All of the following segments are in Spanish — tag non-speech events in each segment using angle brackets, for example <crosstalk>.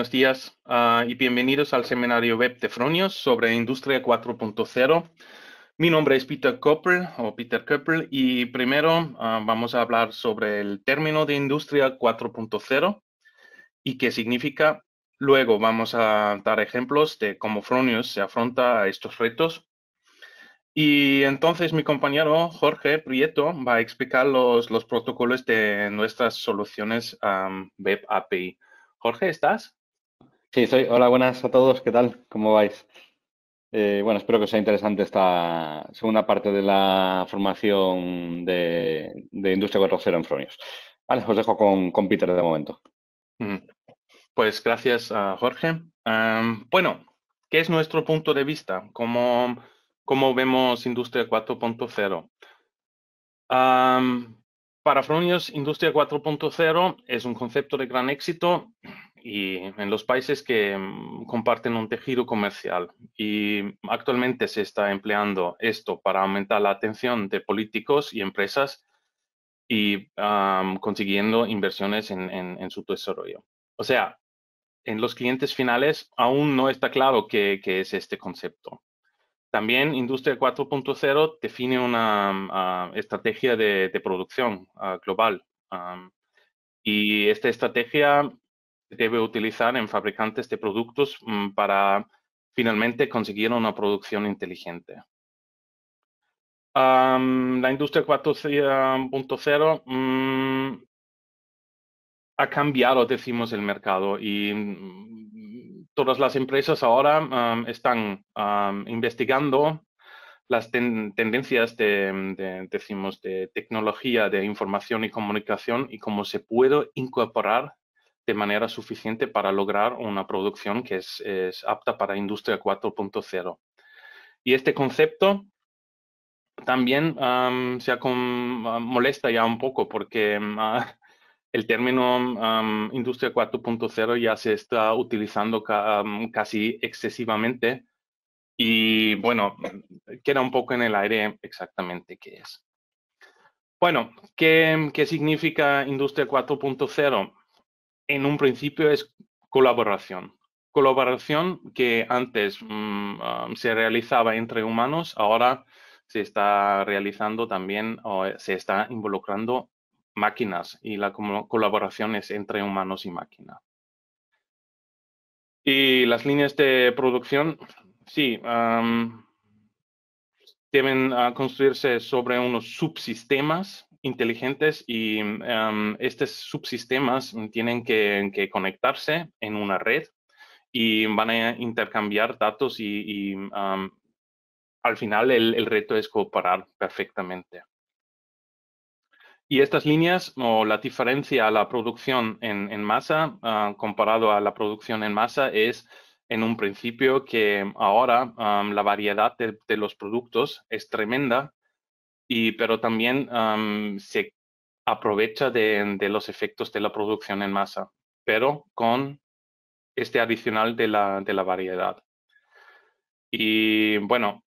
buenos días ah, y bienvenidos al seminario web de Fronius sobre Industria 4.0. Mi nombre es Peter Koppel o Peter y primero ah, vamos a hablar sobre el término de Industria 4.0 y qué significa. Luego vamos a dar ejemplos de cómo Fronius se afronta a estos retos. Y entonces mi compañero Jorge Prieto va a explicar los, los protocolos de nuestras soluciones Web API. Jorge, ¿estás? Sí, soy. Hola, buenas a todos. ¿Qué tal? ¿Cómo vais? Eh, bueno, espero que os sea interesante esta segunda parte de la formación de, Industria 4.0 en Fronius. Vale, os dejo con, Peter de momento. Pues gracias, a Jorge. Em, bueno, ¿qué es nuestro punto de vista? ¿Cómo, vemos Industria 4.0? Em, para Fronios, Industria 4.0 es un concepto de gran éxito y en los países que mm, comparten un tejido comercial. Y actualmente se está empleando esto para aumentar la atención de políticos y empresas y consiguiendo inversiones en, en, su desarrollo. O sea, en los clientes finales aún no está claro qué, qué es este concepto. También Industria 4.0 define una ah, estrategia de, de producción ah, global. y esta estrategia debe utilizar en fabricantes de productos mm, para finalmente conseguir una producción inteligente. la industria 4.0 mm, ha cambiado, decimos, el mercado y mm, todas las empresas ahora están investigando las tendencias de, decimos, de tecnología de información y comunicación y cómo se puede incorporar de manera suficiente para lograr una producción que es, apta para Industria 4.0. Y este concepto también se ah, molesta ya un poco porque mm, ah, el término Industria 4.0 ya se está utilizando casi excesivamente y bueno, queda un poco en el aire exactamente qué es. Bueno, ¿qué, qué significa Industria 4.0? en un principio es colaboración. Colaboración que antes mm, um, se realizaba entre humanos, ahora se está realizando también o eh, se está involucrando máquinas y la colaboración es entre humanos y máquina. Y las líneas de producción, sí, deben ah, construirse sobre unos subsistemas inteligentes y em, estos subsistemas tienen que, conectarse en una red y van a intercambiar datos y, al final el, reto es cooperar perfectamente. Y estas líneas o la diferencia a la producción en, masa ah, comparado a la producción en masa es en un principio que ahora la variedad de los productos es tremenda y, pero también se aprovecha de, los efectos de la producción en masa, pero con este adicional de la, variedad. Y bueno,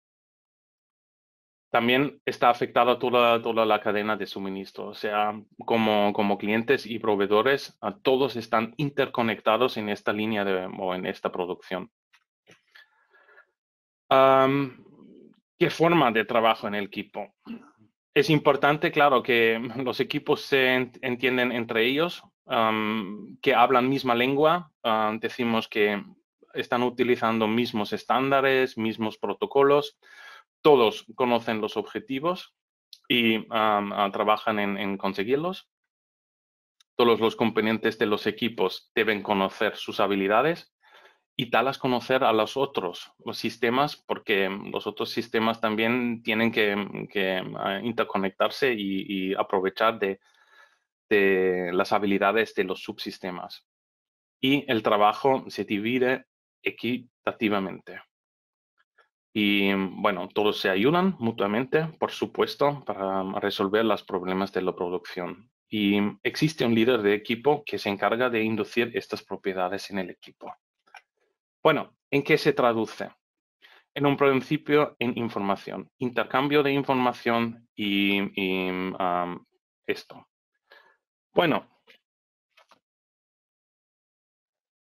también está afectada toda, toda la cadena de suministro. O sea, como, clientes y proveedores, todos están interconectados en esta línea o en esta producción. ¿Qué forma de trabajo en el equipo? Es importante, claro, que <laughs> los equipos se entienden entre ellos, que hablan misma lengua. decimos que están utilizando mismos estándares, mismos protocolos. Todos conocen los objetivos y ah, trabajan en conseguirlos. Todos los componentes de los equipos deben conocer sus habilidades y darlas conocer a los otros sistemas, porque los otros sistemas también tienen que, ah, interconectarse y, aprovechar de, de, las habilidades de los subsistemas. Y el trabajo se divide equitativamente. Y bueno, todos se ayudan mutuamente, por supuesto, para resolver los problemas de la producción. Y existe un líder de equipo que se encarga de inducir estas propiedades en el equipo. Bueno, ¿en qué se traduce? En un principio, en información, intercambio de información y, esto. Bueno,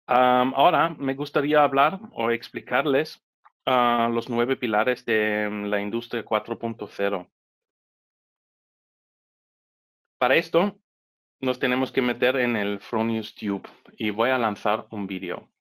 ahora me gustaría hablar o explicarles ah, los nueve pilares de la industria 4.0. Para esto, nos tenemos que meter en el Fronius Tube y voy a lanzar un vídeo.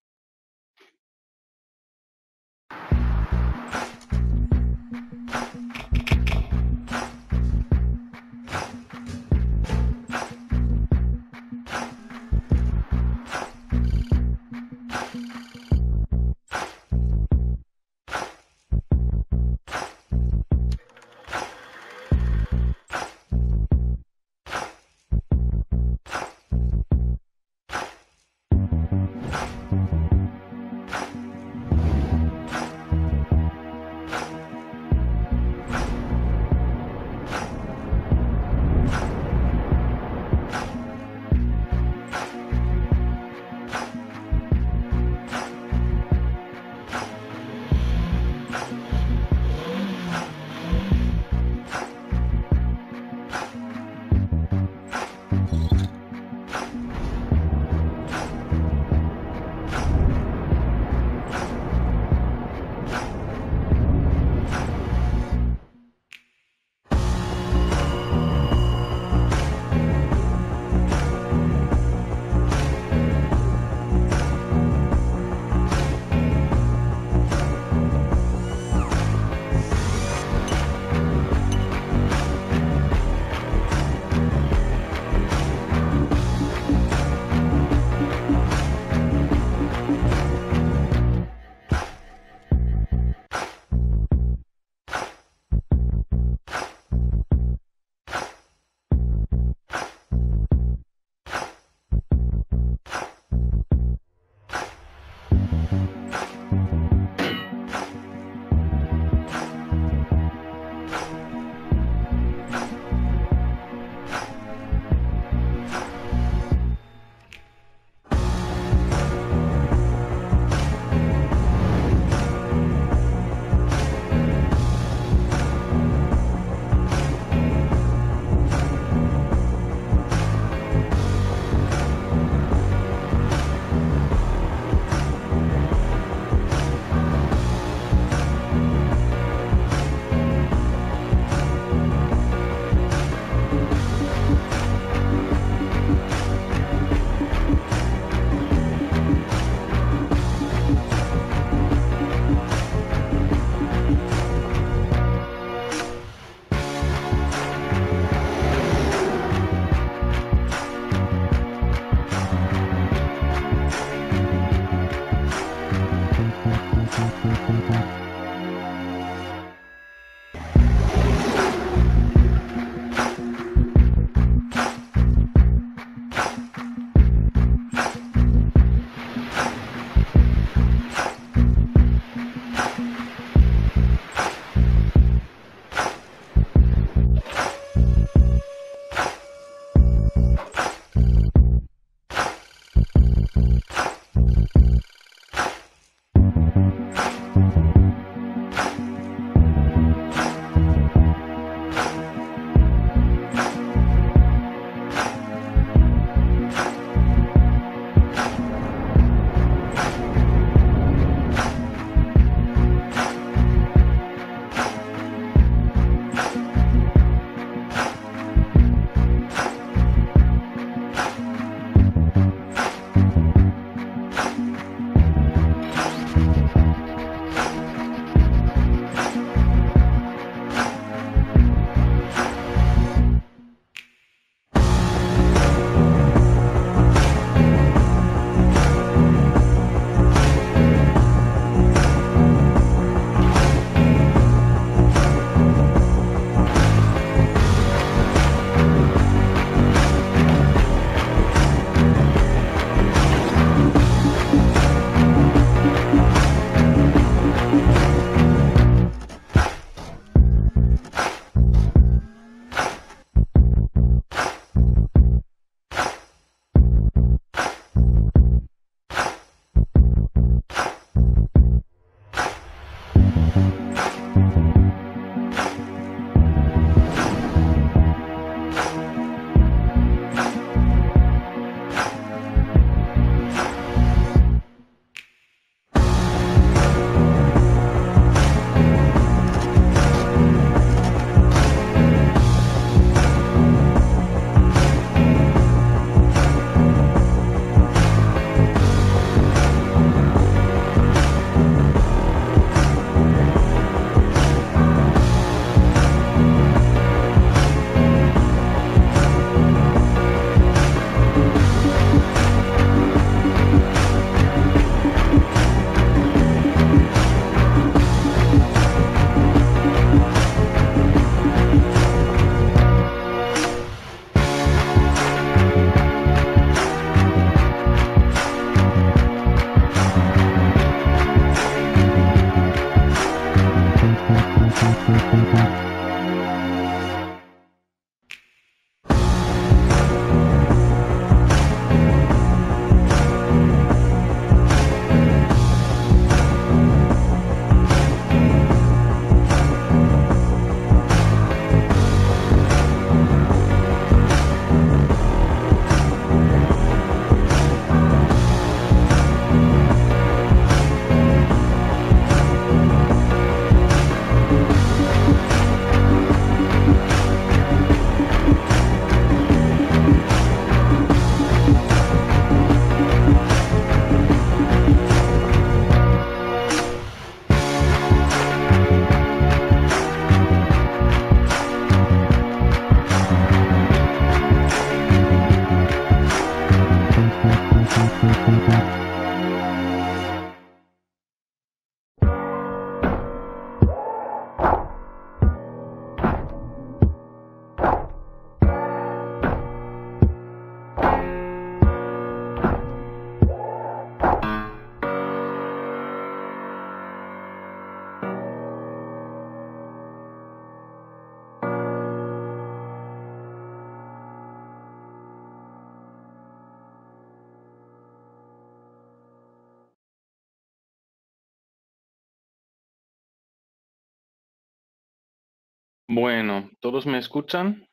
Bueno, ¿todos me escuchan?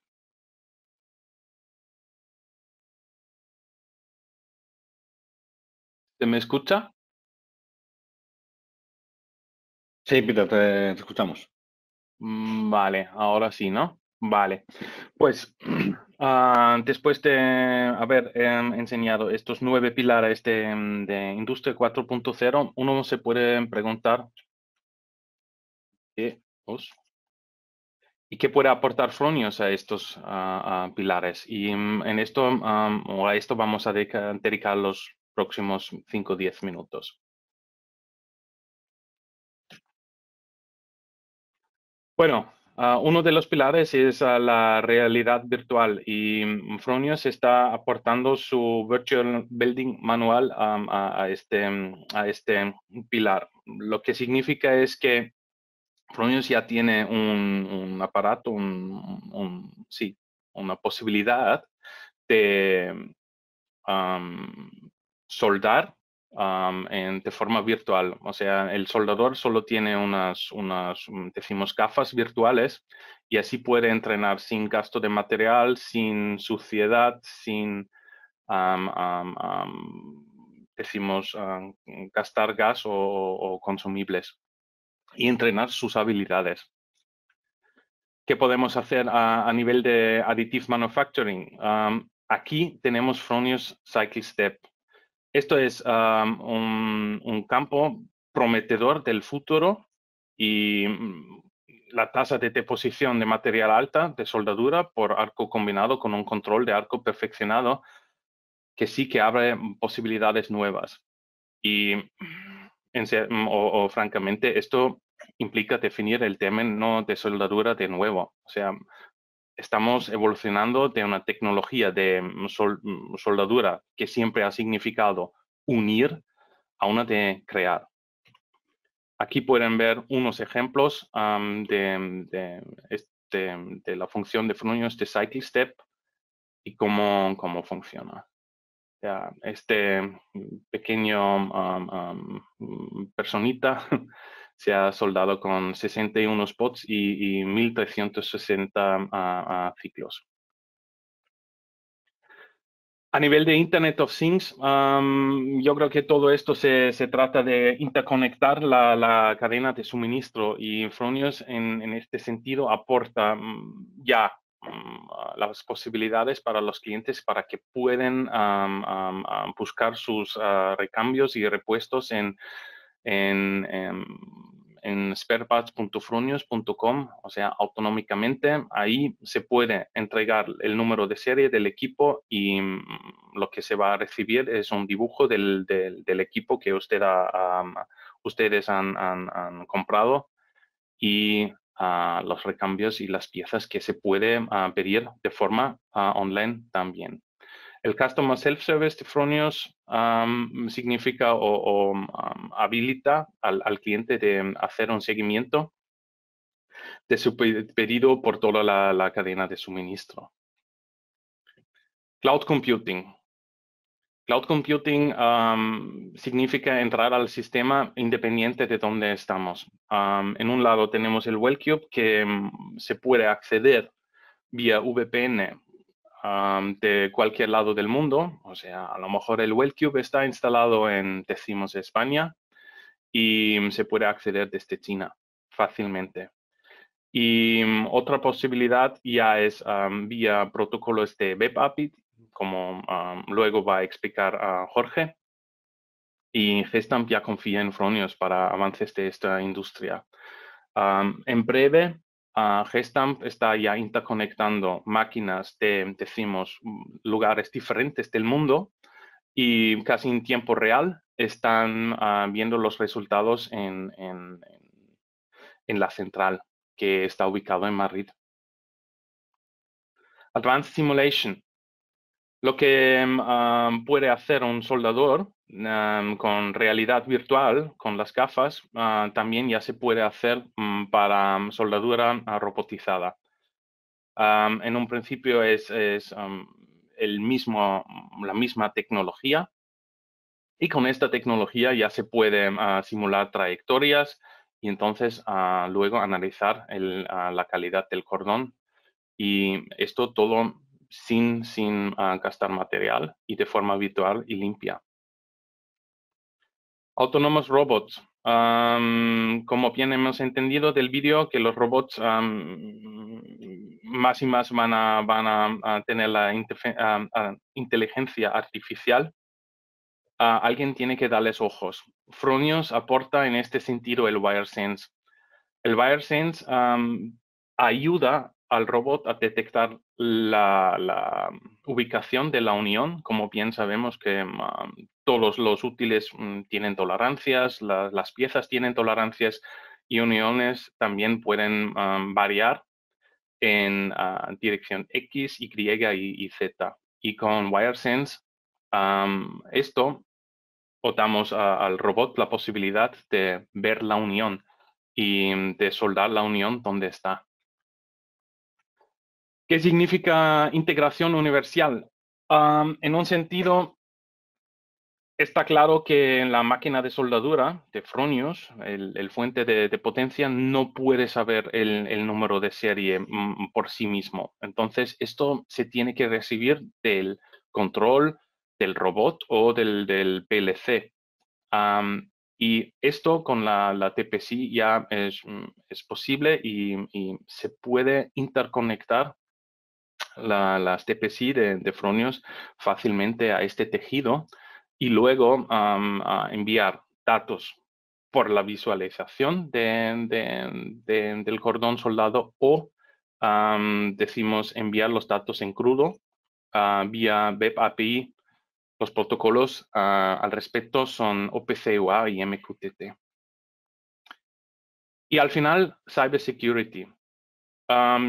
¿Se me escucha? Sí, Peter, te, escuchamos. Mm, vale, ahora sí, ¿no? Vale. Pues <clears throat> ah, después de haber em, enseñado estos nueve pilares de, mm, de Industria 4.0, uno se puede preguntar y qué puede aportar Fronius a estos pilares. Y mm, en esto, a esto vamos a dedicar, los próximos 5 o 10 minutos. Bueno, ah, uno de los pilares es ah, la realidad virtual y mm, Fronius está aportando su Virtual Building Manual a, este, mm, a este pilar. Lo que significa es que Chromium ya tiene un, aparato, sí, una posibilidad de soldar de forma virtual. O sea, el soldador solo tiene unas, mm, decimos, gafas virtuales y así puede entrenar sin gasto de material, sin suciedad, sin, decimos, gastar gas o consumibles y entrenar sus habilidades. ¿Qué podemos hacer a, nivel de additive manufacturing? aquí tenemos Fronius Cycle Step. Esto es un, un campo prometedor del futuro y mm, la tasa de deposición de material alta de soldadura por arco combinado con un control de arco perfeccionado que sí que abre mm, posibilidades nuevas. Y Mm, o, francamente, esto implica definir el no de soldadura de nuevo. O sea, estamos evolucionando de una tecnología de mm, mm, soldadura que siempre ha significado unir a una de crear. Aquí pueden ver unos ejemplos este, de, la función de Fronius de este step y cómo funciona este pequeño um, um, mm, personita <laughs> se ha soldado con 61 spots y, 1360 um, ciclos. A nivel de Internet of Things, yo creo que todo esto se, trata de interconectar la, cadena de suministro y Fronius en, en este sentido aporta mm, ya Mm, ah, las posibilidades para los clientes para que pueden buscar sus ah, recambios y repuestos en, en, em, en, o sea, autonómicamente. Ahí se puede entregar el número de serie del equipo y mm, lo que se va a recibir es un dibujo del, del, equipo que usted ustedes han, han comprado y los recambios y las piezas que se puede ah, pedir de forma ah, online también. El Customer Self-Service de Fronius significa o, habilita al, cliente de hacer un seguimiento de su pedido por toda la, cadena de suministro. Cloud Computing. Cloud computing significa entrar al sistema independiente de dónde estamos. en un lado tenemos el WellCube que mm, se puede acceder vía VPN de cualquier lado del mundo. O sea, a lo mejor el WellCube está instalado en, decimos, España y mm, se puede acceder desde China fácilmente. Y mm, otra posibilidad ya es vía protocolos de web como luego va a explicar a Jorge. Y Gestamp ya confía en Fronios para avances de esta industria. en breve, Gestamp está ya interconectando máquinas de, decimos, lugares diferentes del mundo y casi en tiempo real están ah, viendo los resultados en, en la central que está ubicado en Madrid. Advanced Simulation lo que em, puede hacer un soldador con realidad virtual, con las gafas, ah, también ya se puede hacer mm, para mm, soldadura ah, robotizada. en un principio es, el mismo, mm, la misma tecnología y con esta tecnología ya se puede ah, simular trayectorias y entonces luego analizar la calidad del cordón. Y esto todo sin, sin ah, gastar material y de forma habitual y limpia. Autónomos robots. como bien hemos entendido del vídeo, que los robots más y más van a, van a, tener la inteligencia artificial, ah, alguien tiene que darles ojos. Fronius aporta en este sentido el WireSense. El WireSense sense ayuda al robot a detectar la, ubicación de la unión. Como bien sabemos que ah, todos los útiles mm, tienen tolerancias, las piezas tienen tolerancias y uniones también pueden ah, variar en ah, dirección X, Y y, Z. Y con WireSense, esto damos al robot la posibilidad de ver la unión y de soldar la unión donde está. ¿Qué significa integración universal? en un sentido, está claro que la máquina de soldadura de Fronius, el, fuente de, potencia, no puede saber el, número de serie mm, por sí mismo. Entonces, esto se tiene que recibir del control del robot o del, PLC. y esto con la, TPC ya es, mm, posible y, se puede interconectar las TPC de, de, fácilmente a este tejido y luego a enviar datos por la visualización del cordón soldado o decimos enviar los datos en crudo ah, vía web API. Los protocolos ah, al respecto son OPC UA y MQTT. Y al final, cybersecurity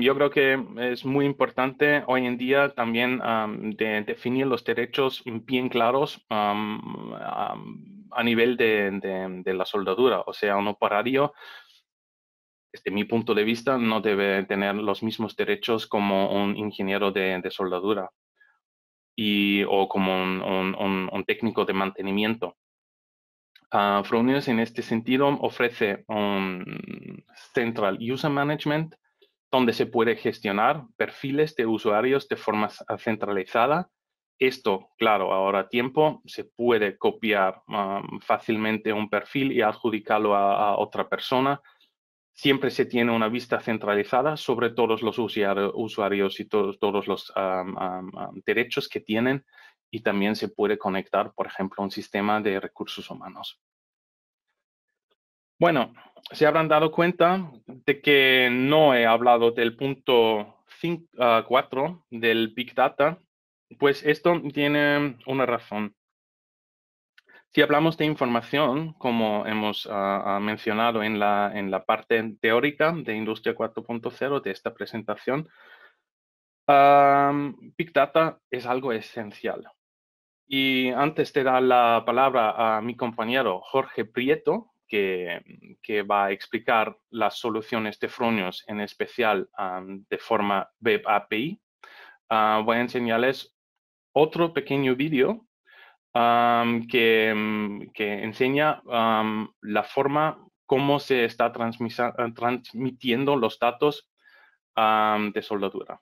yo creo que es muy importante hoy en día también definir los derechos bien claros a nivel de, la soldadura. O sea, un operario, desde mi punto de vista, no debe tener los mismos derechos como un ingeniero de, soldadura y, o como un, técnico de mantenimiento. Uh, en este sentido ofrece un Central User Management donde se puede gestionar perfiles de usuarios de forma centralizada. Esto, claro, ahora a tiempo, se puede copiar fácilmente un perfil y adjudicarlo a, otra persona. Siempre se tiene una vista centralizada sobre todos los usuarios y todos, los derechos que tienen y también se puede conectar, por ejemplo, un sistema de recursos humanos. Bueno, se habrán dado cuenta de que no he hablado del punto 4 ah, del Big Data, pues esto tiene una razón. Si hablamos de información, como hemos ah, ah, mencionado en la, en la parte teórica de Industria 4.0 de esta presentación, Big Data es algo esencial. Y antes te da la palabra a mi compañero Jorge Prieto, Mm, que, va a explicar las soluciones de Fronius, en especial de forma Web API. Ah, voy a enseñarles otro pequeño vídeo mm, que, enseña la forma cómo se está transmitiendo los datos de soldadura.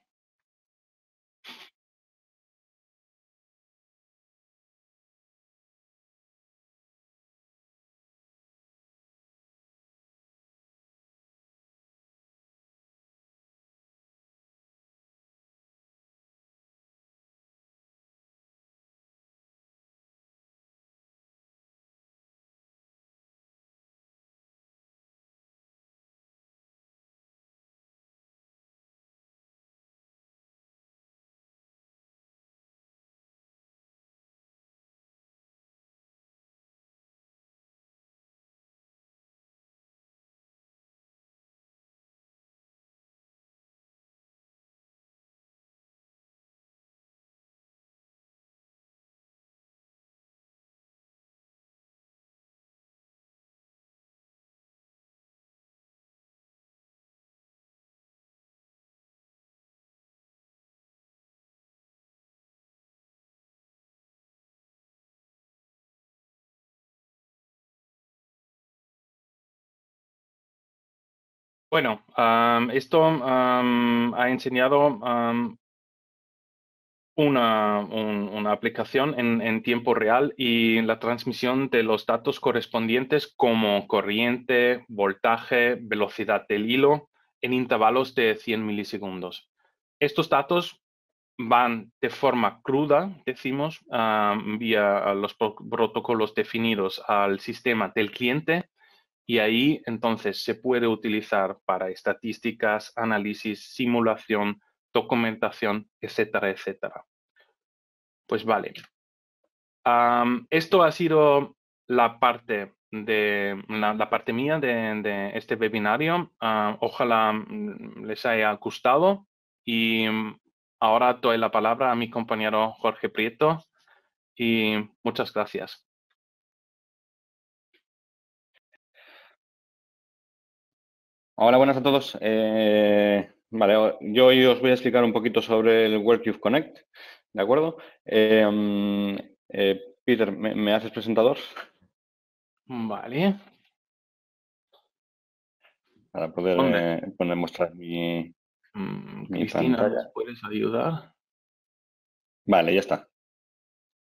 Bueno, esto ha enseñado una, aplicación en, en, tiempo real y la transmisión de los datos correspondientes como corriente, voltaje, velocidad del hilo en intervalos de 100 milisegundos. Estos datos van de forma cruda, decimos, vía los protocolos definidos al sistema del cliente y ahí entonces se puede utilizar para estadísticas, análisis, simulación, documentación, etcétera, etcétera. Pues vale. esto ha sido la parte de la, parte mía de, este webinario. Ah, ojalá mm, les haya gustado y mm, ahora doy la palabra a mi compañero Jorge Prieto y muchas gracias. Hola, buenas a todos. Eh, vale, yo hoy os voy a explicar un poquito sobre el WorkCube Connect, ¿de acuerdo? Em, eh, Peter, ¿me, haces presentador? Vale. Para poder, eh, poner, mostrar mi, mm, Cristina, pantalla. puedes ayudar? Vale, ya está.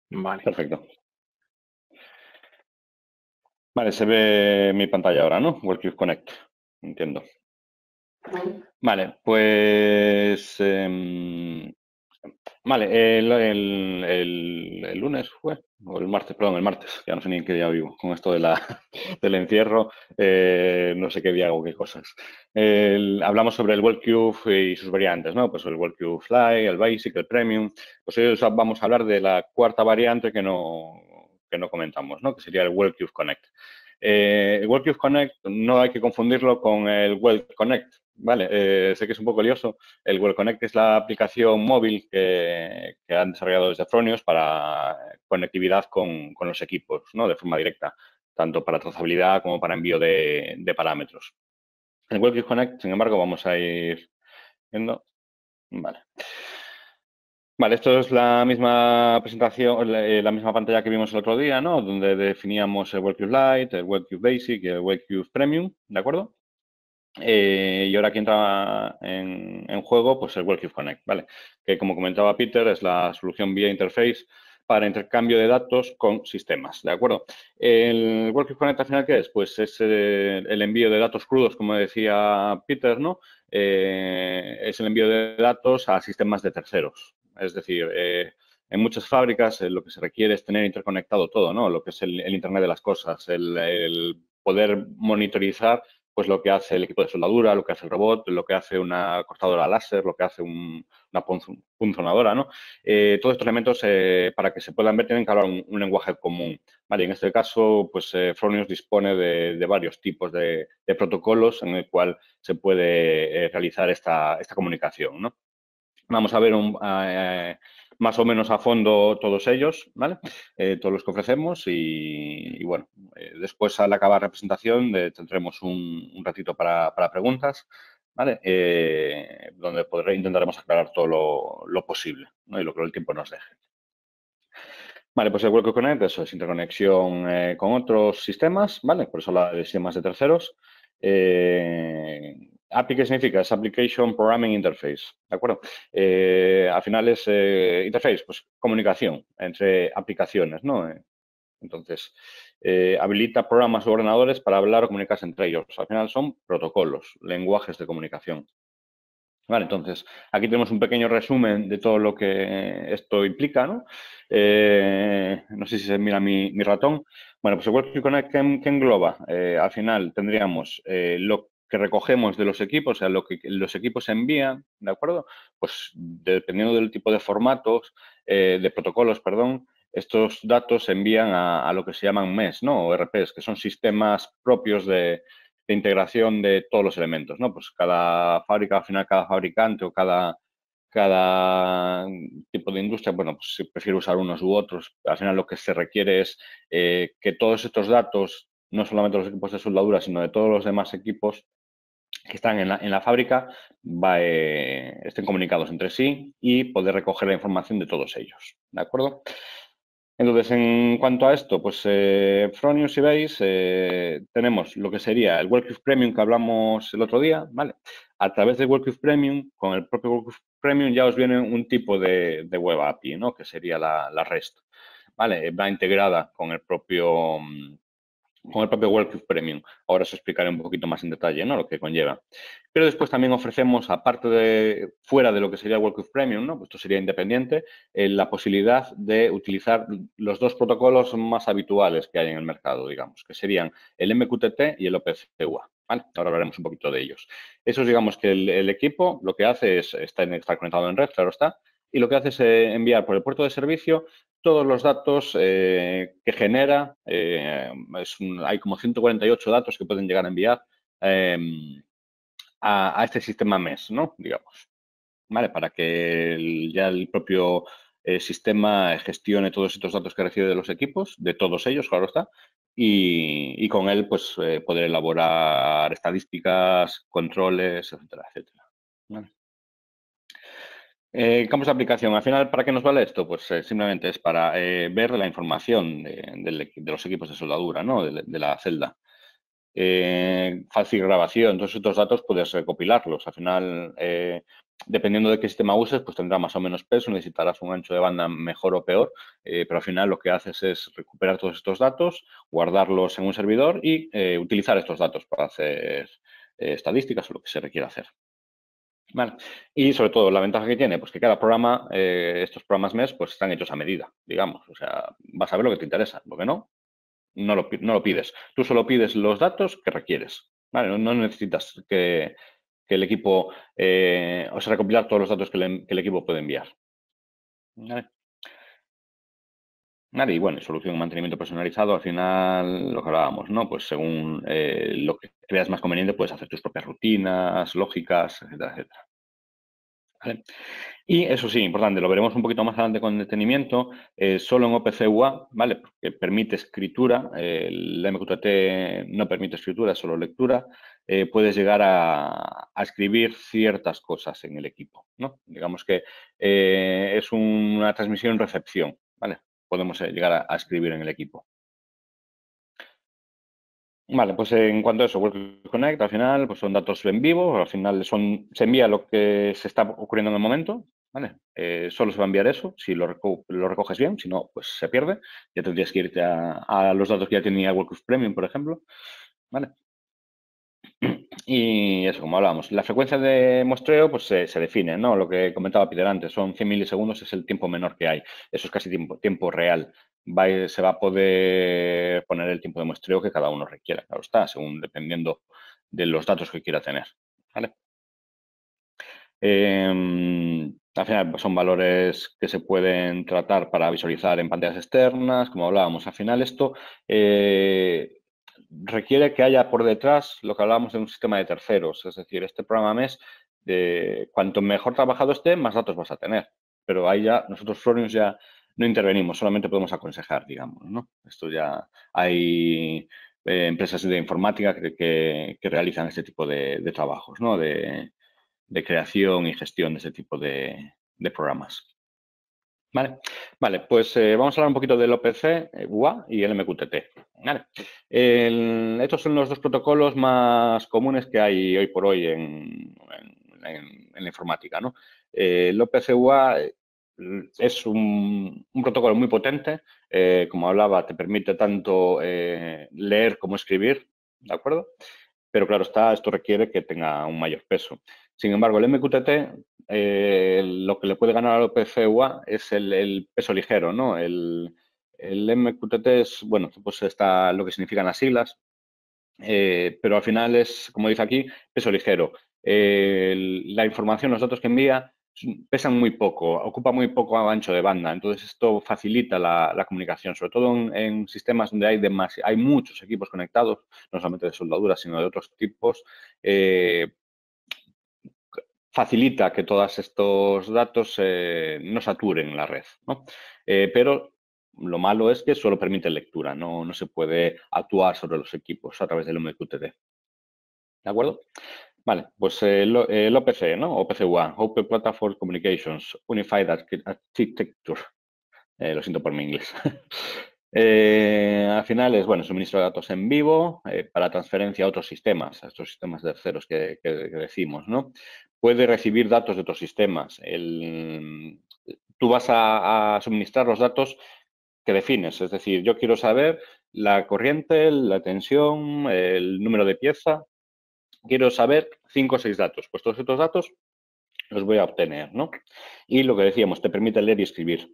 Vale. Perfecto. Vale, se ve mi pantalla ahora, ¿no? WorkCube Connect. Entiendo. Vale, pues. Em, vale, el, lunes fue, o el martes, perdón, el martes, ya no sé ni en qué día vivo, con esto de la, <laughs> del encierro, eh, no sé qué día hago, qué cosas. hablamos sobre el WorldCube y sus variantes, ¿no? Pues el WorldCube Fly, el Basic, el Premium. Pues hoy vamos a hablar de la cuarta variante que no, que no comentamos, ¿no? Que sería el WorldCube Connect. Eh, el Connect no hay que confundirlo con el Well Connect, ¿vale? Eh, sé que es un poco lioso. El Well Connect es la aplicación móvil que, han desarrollado desde Fronius para conectividad con, los equipos, ¿no? De forma directa, tanto para trazabilidad como para envío de, parámetros. El WorldCube Connect, sin embargo, vamos a ir viendo. Vale. Vale, esto es la misma presentación, eh, la, misma pantalla que vimos el otro día, ¿no? Donde definíamos el WebCube Lite, el WebCube Basic y el WebCube Premium, ¿de acuerdo? Eh, y ahora aquí entra en, juego pues el WebCube Connect, ¿vale? Que como comentaba Peter, es la solución vía interface para intercambio de datos con sistemas, ¿de acuerdo? El WebCube Connect al final, ¿qué es? Pues es el envío de datos crudos, como decía Peter, ¿no? Eh, es el envío de datos a sistemas de terceros, es decir, eh, en muchas fábricas eh, lo que se requiere es tener interconectado todo, ¿no? Lo que es el, Internet de las cosas, el, poder monitorizar pues lo que hace el equipo de soldadura, lo que hace el robot, lo que hace una cortadora láser, lo que hace una punzonadora, ¿no? Eh, todos estos elementos, para que se puedan ver, tienen que hablar un, lenguaje común. en este caso, pues Fronius dispone de, varios tipos de, protocolos en el cual se puede realizar esta, esta comunicación, ¿no? Vamos a ver eh, eh, más o menos a fondo todos ellos, ¿vale? Eh, todos los que ofrecemos y, bueno, después al acabar la presentación tendremos un, ratito para, preguntas, ¿vale? donde intentaremos aclarar todo lo, posible y lo que el tiempo nos deje. Vale, pues el Web Connect, eso es interconexión con otros sistemas, ¿vale? Por eso la de sistemas de terceros. Eh, API, ¿qué significa? Es Application Programming Interface, ¿de acuerdo? Eh, al final es eh, interface, pues comunicación entre aplicaciones, ¿no? Eh, entonces, habilita programas o ordenadores para hablar o comunicarse entre ellos. Al final son protocolos, lenguajes de comunicación. Vale, entonces, aquí tenemos un pequeño resumen de todo lo que esto implica, ¿no? no sé si se mira mi, ratón. Bueno, pues el Connect, ¿qué, engloba? al final tendríamos eh, lo que recogemos de los equipos, o sea, lo que los equipos envían, ¿de acuerdo? Pues dependiendo del tipo de formatos, eh, de protocolos, perdón, estos datos se envían a, lo que se llaman MES, ¿no? O RPs, que son sistemas propios de, integración de todos los elementos, ¿no? Pues cada fábrica, al final, cada fabricante o cada, cada tipo de industria, bueno, pues prefiero usar unos u otros. Al final lo que se requiere es eh, que todos estos datos no solamente los equipos de soldadura, sino de todos los demás equipos, que están en la, fábrica eh, estén comunicados entre sí y poder recoger la información de todos ellos. ¿De acuerdo? Entonces, en cuanto a esto, pues eh, Fronius, si veis, eh, tenemos lo que sería el WorkQueue Premium que hablamos el otro día, ¿vale? A través de WorkCube Premium, con el propio WorkQueue Premium ya os viene un tipo de, web API, ¿no? Que sería la, la REST, ¿vale? Va integrada con el propio mm, con el propio WordPress Premium. Ahora os explicaré un poquito más en detalle ¿no? lo que conlleva. Pero después también ofrecemos, aparte de fuera de lo que sería WordPress Premium, ¿no? Pues esto sería independiente, eh, la posibilidad de utilizar los dos protocolos más habituales que hay en el mercado, digamos, que serían el MQTT y el OPCUA. ¿Vale? Ahora hablaremos un poquito de ellos. Eso es, digamos, que el, equipo lo que hace es estar conectado en red, claro está, y lo que hace es eh, enviar por el puerto de servicio todos los datos eh, que genera. Eh, hay como 148 datos que pueden llegar a enviar em, a, este sistema MES, ¿no? Digamos. ¿Vale? Para que ya el propio sistema gestione todos estos datos que recibe de los equipos, de todos ellos, claro está, y, con él pues poder elaborar estadísticas, controles, etcétera, etcétera. Eh, campos de aplicación, al final, ¿para qué nos vale esto? Pues eh, simplemente es para eh, ver la información de, los equipos de soldadura, ¿no? de, de la celda. Eh, fácil grabación, todos estos datos puedes recopilarlos. Al final, dependiendo de qué sistema uses, pues tendrá más o menos peso, necesitarás un ancho de banda mejor o peor, pero al final lo que haces es recuperar todos estos datos, guardarlos en un servidor y utilizar estos datos para hacer estadísticas o lo que se requiera hacer. Vale. Y sobre todo, la ventaja que tiene, pues que cada programa, eh, estos programas MES, pues están hechos a medida, digamos. O sea, vas a ver lo que te interesa, porque no, no lo, no lo pides. Tú solo pides los datos que requieres. Vale, no, necesitas que, que, el equipo, eh, o sea, recopilar todos los datos que, el equipo puede enviar. Vale. y bueno, solución de mantenimiento personalizado, al final lo que hablábamos, ¿no? Pues según eh, lo que creas más conveniente, puedes hacer tus propias rutinas, lógicas, etcétera, etcétera. Y eso sí, importante, lo veremos un poquito más adelante con detenimiento, eh, solo en OPC-UA, ¿vale? Porque permite escritura, la MQTT no permite escritura, solo lectura, eh, puedes llegar a, escribir ciertas cosas en el equipo, ¿no? Digamos que eh, es una transmisión-recepción, ¿vale? Podemos llegar a escribir en el equipo. Vale, pues en cuanto a eso, Work Connect, al final pues son datos en vivo, al final son, se envía lo que se está ocurriendo en el momento, ¿vale? Eh, solo se va a enviar eso, si lo, recoges bien, si no, pues se pierde. Ya tendrías que irte a, los datos que ya tenía WordPress Premium, por ejemplo, ¿vale? <clears throat> Y eso, como hablábamos, la frecuencia de muestreo pues se, define, ¿no? Lo que comentaba Peter antes, son 100 milisegundos, es el tiempo menor que hay. Eso es casi tiempo, tiempo real se va a poder poner el tiempo de muestreo que cada uno requiera, claro está, según dependiendo de los datos que quiera tener. Em, al final son valores que se pueden tratar para visualizar en pantallas externas, como hablábamos. Al final esto eh, requiere que haya por detrás lo que hablábamos de un sistema de terceros, es decir, este programa MES, de, cuanto mejor trabajado esté, más datos vas a tener. Pero ahí ya nosotros Florence ya no intervenimos, solamente podemos aconsejar, digamos, ¿no? Esto ya hay eh, empresas de informática que, realizan este tipo de, trabajos, ¿no? De, creación y gestión de este tipo de, programas. Vale, vale pues eh, vamos a hablar un poquito del OPC, eh, UA y el MQTT. estos son los dos protocolos más comunes que hay hoy por hoy en, la informática. ¿no? el OPC UA es un, protocolo muy potente. Eh, como hablaba, te permite tanto eh, leer como escribir, ¿de acuerdo? Pero claro está, esto requiere que tenga un mayor peso. Sin embargo, el MQTT eh, lo que le puede ganar al OPFUA es el, peso ligero, ¿no? El, el, MQTT es, bueno, pues está lo que significan las siglas, pero al final es, como dice aquí, peso ligero. la información, los datos que envía, pesan muy poco, ocupa muy poco ancho de banda. Entonces esto facilita la, comunicación, sobre todo en, sistemas donde hay, hay muchos equipos conectados, no solamente de soldadura, sino de otros tipos. Eh, facilita que todos estos datos eh, no saturen la red, eh, pero lo malo es que solo permite lectura, no, no se puede actuar sobre los equipos a través del MQTT. ¿De acuerdo? Vale, pues el eh, eh, OPC, ¿no? UA, Open Platform Communications, Unified Architecture. Eh, lo siento por mi inglés. <laughs> al final es, bueno, suministro de datos en vivo para transferencia a otros sistemas, a estos sistemas terceros que, que, decimos, ¿no? Puede recibir datos de otros sistemas. tú vas a suministrar los datos que defines, es decir, yo quiero saber la corriente, la tensión, el número de pieza quiero saber cinco o seis datos. Pues todos estos datos los voy a obtener, ¿no? Y lo que decíamos, te permite leer y escribir.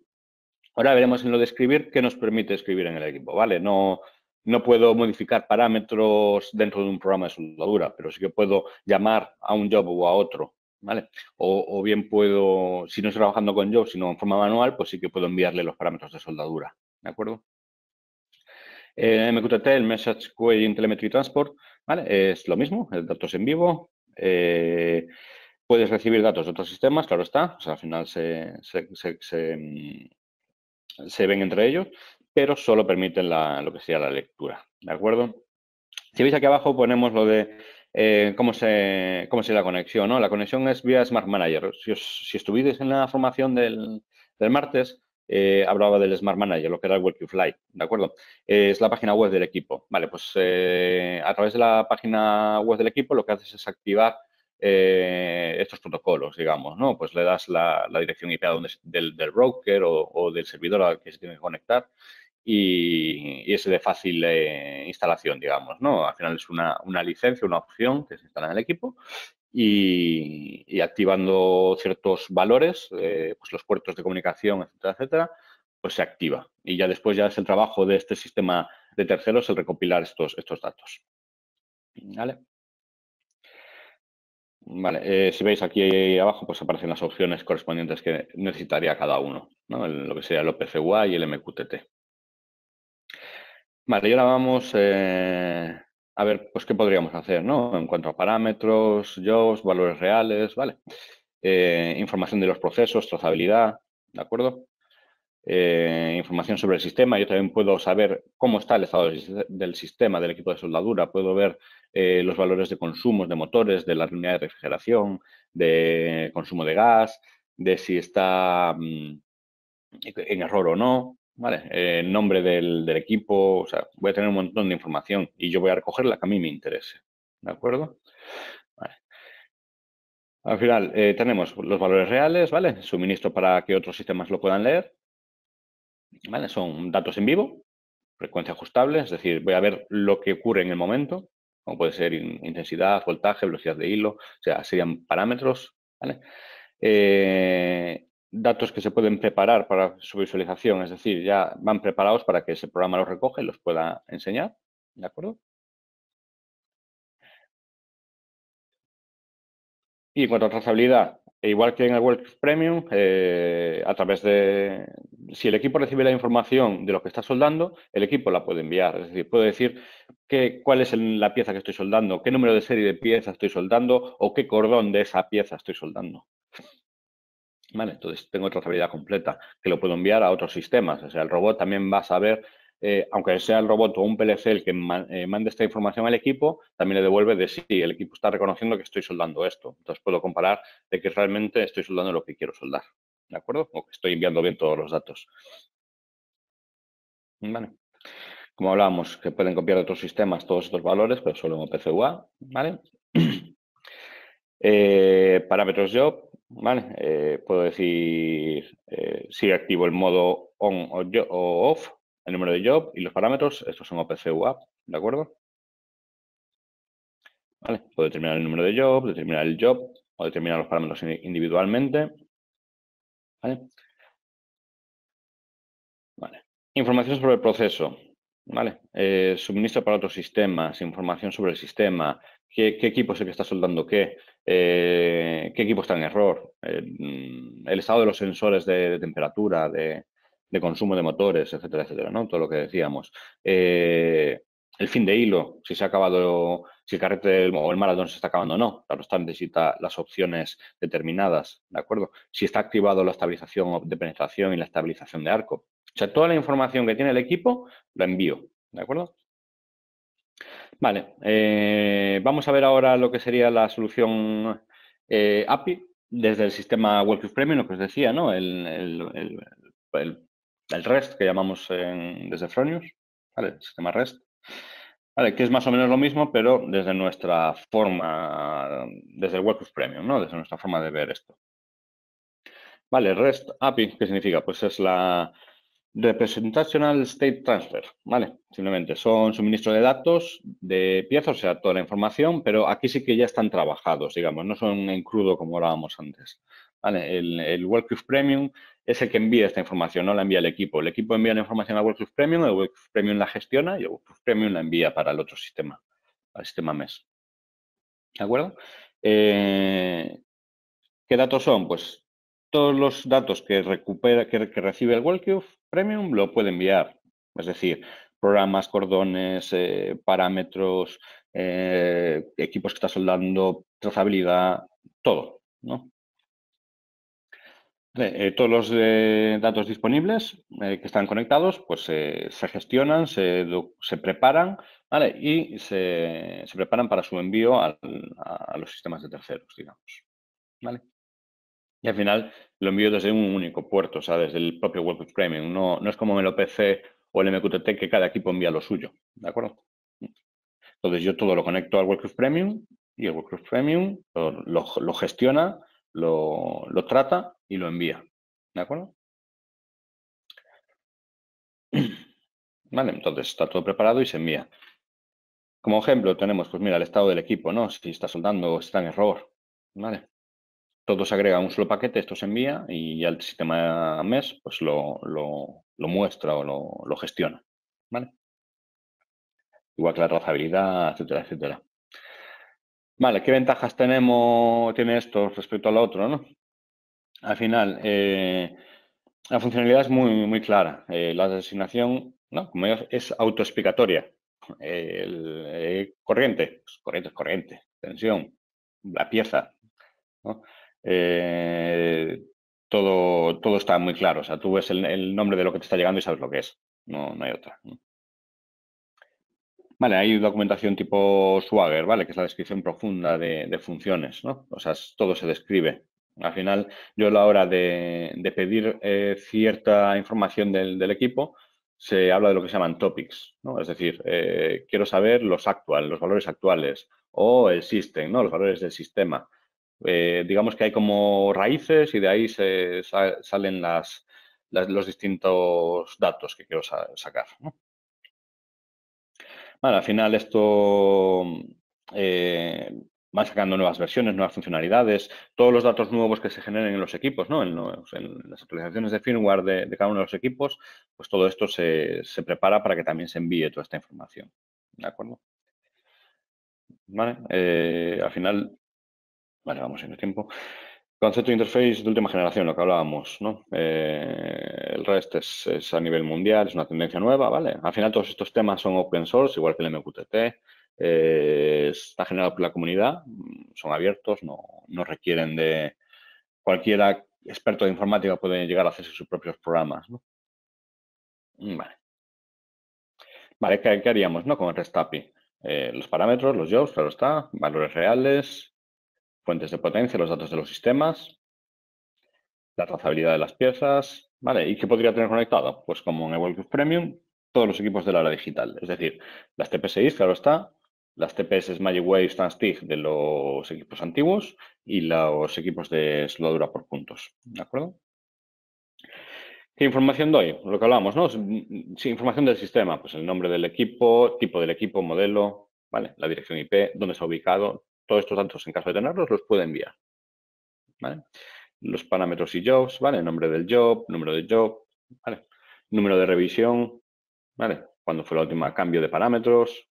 Ahora veremos en lo de escribir qué nos permite escribir en el equipo, ¿vale? No, no puedo modificar parámetros dentro de un programa de soldadura, pero sí que puedo llamar a un job o a otro, ¿vale? O, bien puedo, si no estoy trabajando con job, sino en forma manual, pues sí que puedo enviarle los parámetros de soldadura, ¿de acuerdo? Eh, MQTT, el Message Query in Telemetry Transport, es lo mismo, el datos en vivo. Eh, puedes recibir datos de otros sistemas, claro está. O sea, al final se, mm, ven entre ellos, pero solo permiten la, lo que sea la lectura. ¿De acuerdo? Si veis aquí abajo ponemos lo de eh, cómo, se, cómo la conexión. La conexión es vía Smart Manager. Si, os, en la formación del martes, eh, hablaba del Smart Manager, lo que era el Work You Fly, ¿de acuerdo? es la página web del equipo. Vale, pues eh, a través de la página web del equipo lo que haces es activar eh, estos protocolos, digamos, ¿no? Pues le das la, dirección IP del, broker o, del servidor al que se tiene que conectar y, es de fácil instalación, digamos, ¿no? Al final es una, una licencia, una opción que se instala en el equipo y, activando ciertos valores, eh, pues los puertos de comunicación, etcétera, etcétera, pues se activa. Y ya después ya es el trabajo de este sistema de terceros el recopilar estos, estos datos. ¿Vale? Vale, eh, si veis aquí abajo, pues aparecen las opciones correspondientes que necesitaría cada uno, ¿no? lo que sería el OPCY y el MQTT. Vale, y ahora vamos eh, a ver, pues qué podríamos hacer, ¿no? En cuanto a parámetros, jobs, valores reales, ¿vale? Eh, información de los procesos, trazabilidad, ¿de acuerdo? Eh, información sobre el sistema. Yo también puedo saber cómo está el estado del sistema, del equipo de soldadura. Puedo ver eh, los valores de consumo de motores, de la unidad de refrigeración, de consumo de gas, de si está mm, en error o no, ¿vale? Eh, nombre del, equipo, o sea, voy a tener un montón de información y yo voy a recoger la que a mí me interese, ¿de acuerdo? Al final eh, tenemos los valores reales, Suministro para que otros sistemas lo puedan leer, Son datos en vivo, frecuencia ajustable, es decir, voy a ver lo que ocurre en el momento, como puede ser intensidad, voltaje, velocidad de hilo, o sea, serían parámetros, ¿vale? Eh, datos que se pueden preparar para su visualización, es decir, ya van preparados para que ese programa los recoge y los pueda enseñar, ¿de acuerdo? Y en cuanto a trazabilidad, igual que en el Work Premium, eh, a través de, si el equipo recibe la información de lo que está soldando, el equipo la puede enviar. Es decir, puede decir que, cuál es la pieza que estoy soldando, qué número de serie de piezas estoy soldando o qué cordón de esa pieza estoy soldando. Vale, entonces tengo otra trazabilidad completa, que lo puedo enviar a otros sistemas. O sea, el robot también va a saber, eh, aunque sea el robot o un PLC el que eh, mande esta información al equipo, también le devuelve de sí, el equipo está reconociendo que estoy soldando esto. Entonces puedo comparar de que realmente estoy soldando lo que quiero soldar. ¿De acuerdo? O que estoy enviando bien todos los datos. Vale. Como hablábamos, que pueden copiar de otros sistemas todos estos valores, pero solo en OPC UA, ¿vale? Eh, parámetros job, ¿vale? Eh, puedo decir eh, si activo el modo on o, off, el número de job y los parámetros, estos son app, ¿de acuerdo? Puedo determinar el número de job, determinar el job o determinar los parámetros individualmente. ¿Vale? Información sobre el proceso. ¿Vale? suministro para otros sistemas, información sobre el sistema, qué, equipo es el que está soldando qué, eh, qué equipo está en error, el, mm, estado de los sensores de, temperatura, de, consumo de motores, etcétera, etcétera, ¿no? Todo lo que decíamos. Eh, el fin de hilo, si se ha acabado, si el carrete o el maratón se está acabando o no. Claro está, necesita las opciones determinadas, ¿de acuerdo? Si está activado la estabilización de penetración y la estabilización de arco. O sea, toda la información que tiene el equipo la envío, ¿de acuerdo? Vale, eh, vamos a ver ahora lo que sería la solución eh, API desde el sistema WordPress Premium, lo que os decía, ¿no? El, REST que llamamos desde Fronius, ¿vale? El sistema REST. Vale, que es más o menos lo mismo, pero desde nuestra forma, desde el WordPress Premium, ¿no? Desde nuestra forma de ver esto. Vale, REST API, ¿qué significa? Pues es la, Representational State Transfer, ¿vale? Simplemente son suministro de datos, de piezas, o sea, toda la información, pero aquí sí que ya están trabajados, digamos, no son en crudo como hablábamos antes. El, el Premium es el que envía esta información, no la envía el equipo. El equipo envía la información al Workcraft Premium, el Workcraft Premium la gestiona y el Workcraft Premium la envía para el otro sistema, al sistema MES. ¿De acuerdo? Eh, ¿Qué datos son? Pues todos los datos que recupera, que, recibe el WorldCube Premium lo puede enviar. Es decir, programas, cordones, eh, parámetros, eh, equipos que está soldando, trazabilidad, todo, eh, todos los datos disponibles que están conectados pues se gestionan, se, preparan y se, preparan para su envío a, a, los sistemas de terceros, digamos. ¿vale? Y al final lo envío desde un único puerto, o sea, desde el propio Workflow Premium. No, no es como el OPC o el MQTT que cada equipo envía lo suyo, ¿de acuerdo? Entonces yo todo lo conecto al Workflow Premium y el Workflow Premium lo, gestiona, lo, trata y lo envía, ¿de acuerdo? Vale, entonces está todo preparado y se envía. Como ejemplo tenemos, pues mira, el estado del equipo, ¿no? Si está soltando o está en error, ¿vale? todo se agrega un solo paquete, esto se envía y ya el sistema MES pues lo, muestra o lo, lo, gestiona. Igual que la trazabilidad, etcétera, etcétera. Vale, ¿qué ventajas tenemos, tiene esto respecto al otro? ¿no? Al final, eh, la funcionalidad es muy, muy clara. Eh, la designación, ¿no? es autoexplicatoria. El eh, corriente, pues, corriente corriente, tensión, la pieza. Eh, todo, todo está muy claro. O sea, tú ves el, nombre de lo que te está llegando y sabes lo que es. No, no hay otra. Vale, hay documentación tipo Swagger, ¿vale? Que es la descripción profunda de, funciones, ¿no? O sea, todo se describe. Al final, yo a la hora de, pedir eh, cierta información del, equipo, se habla de lo que se llaman topics, ¿no? Es decir, eh, quiero saber los actual, los valores actuales, o el system, ¿no? Los valores del sistema. Eh, digamos que hay como raíces y de ahí salen los distintos datos que quiero sacar. al final esto eh, sacando nuevas versiones, nuevas funcionalidades, todos los datos nuevos que se generen en los equipos, en, las actualizaciones de firmware de, cada uno de los equipos, pues todo esto se, prepara para que también se envíe toda esta información. ¿De acuerdo? Eh, al final Vale, vamos en el tiempo. Concepto de interface de última generación, lo que hablábamos, eh, el REST es, a nivel mundial, es una tendencia nueva, ¿vale? Al final todos estos temas son open source, igual que el MQTT, eh, está generado por la comunidad, mm, son abiertos, no, requieren de... Cualquiera experto de informática puede llegar a hacerse sus propios programas, mm, Vale. Vale, ¿qué, haríamos, no? Con el REST API. Eh, los parámetros, los jobs, claro está, valores reales, fuentes de potencia, los datos de los sistemas, la trazabilidad de las piezas, ¿vale? ¿Y qué podría tener conectado? Pues como en Evolve Premium, todos los equipos de la era digital, es decir, las TPSIs, claro está, las TPS Magic Wave Transtig de los equipos antiguos y los equipos de soldadura por puntos, ¿de acuerdo? ¿Qué información doy? Lo que hablamos, ¿no? información del sistema, pues el nombre del equipo, tipo del equipo, modelo, ¿vale? La dirección IP, dónde está ubicado, todos estos datos, en caso de tenerlos, los puede enviar. Los parámetros y jobs, ¿vale? Nombre del job, número de job, Número de revisión, ¿vale? Cuando fue la última cambio de parámetros,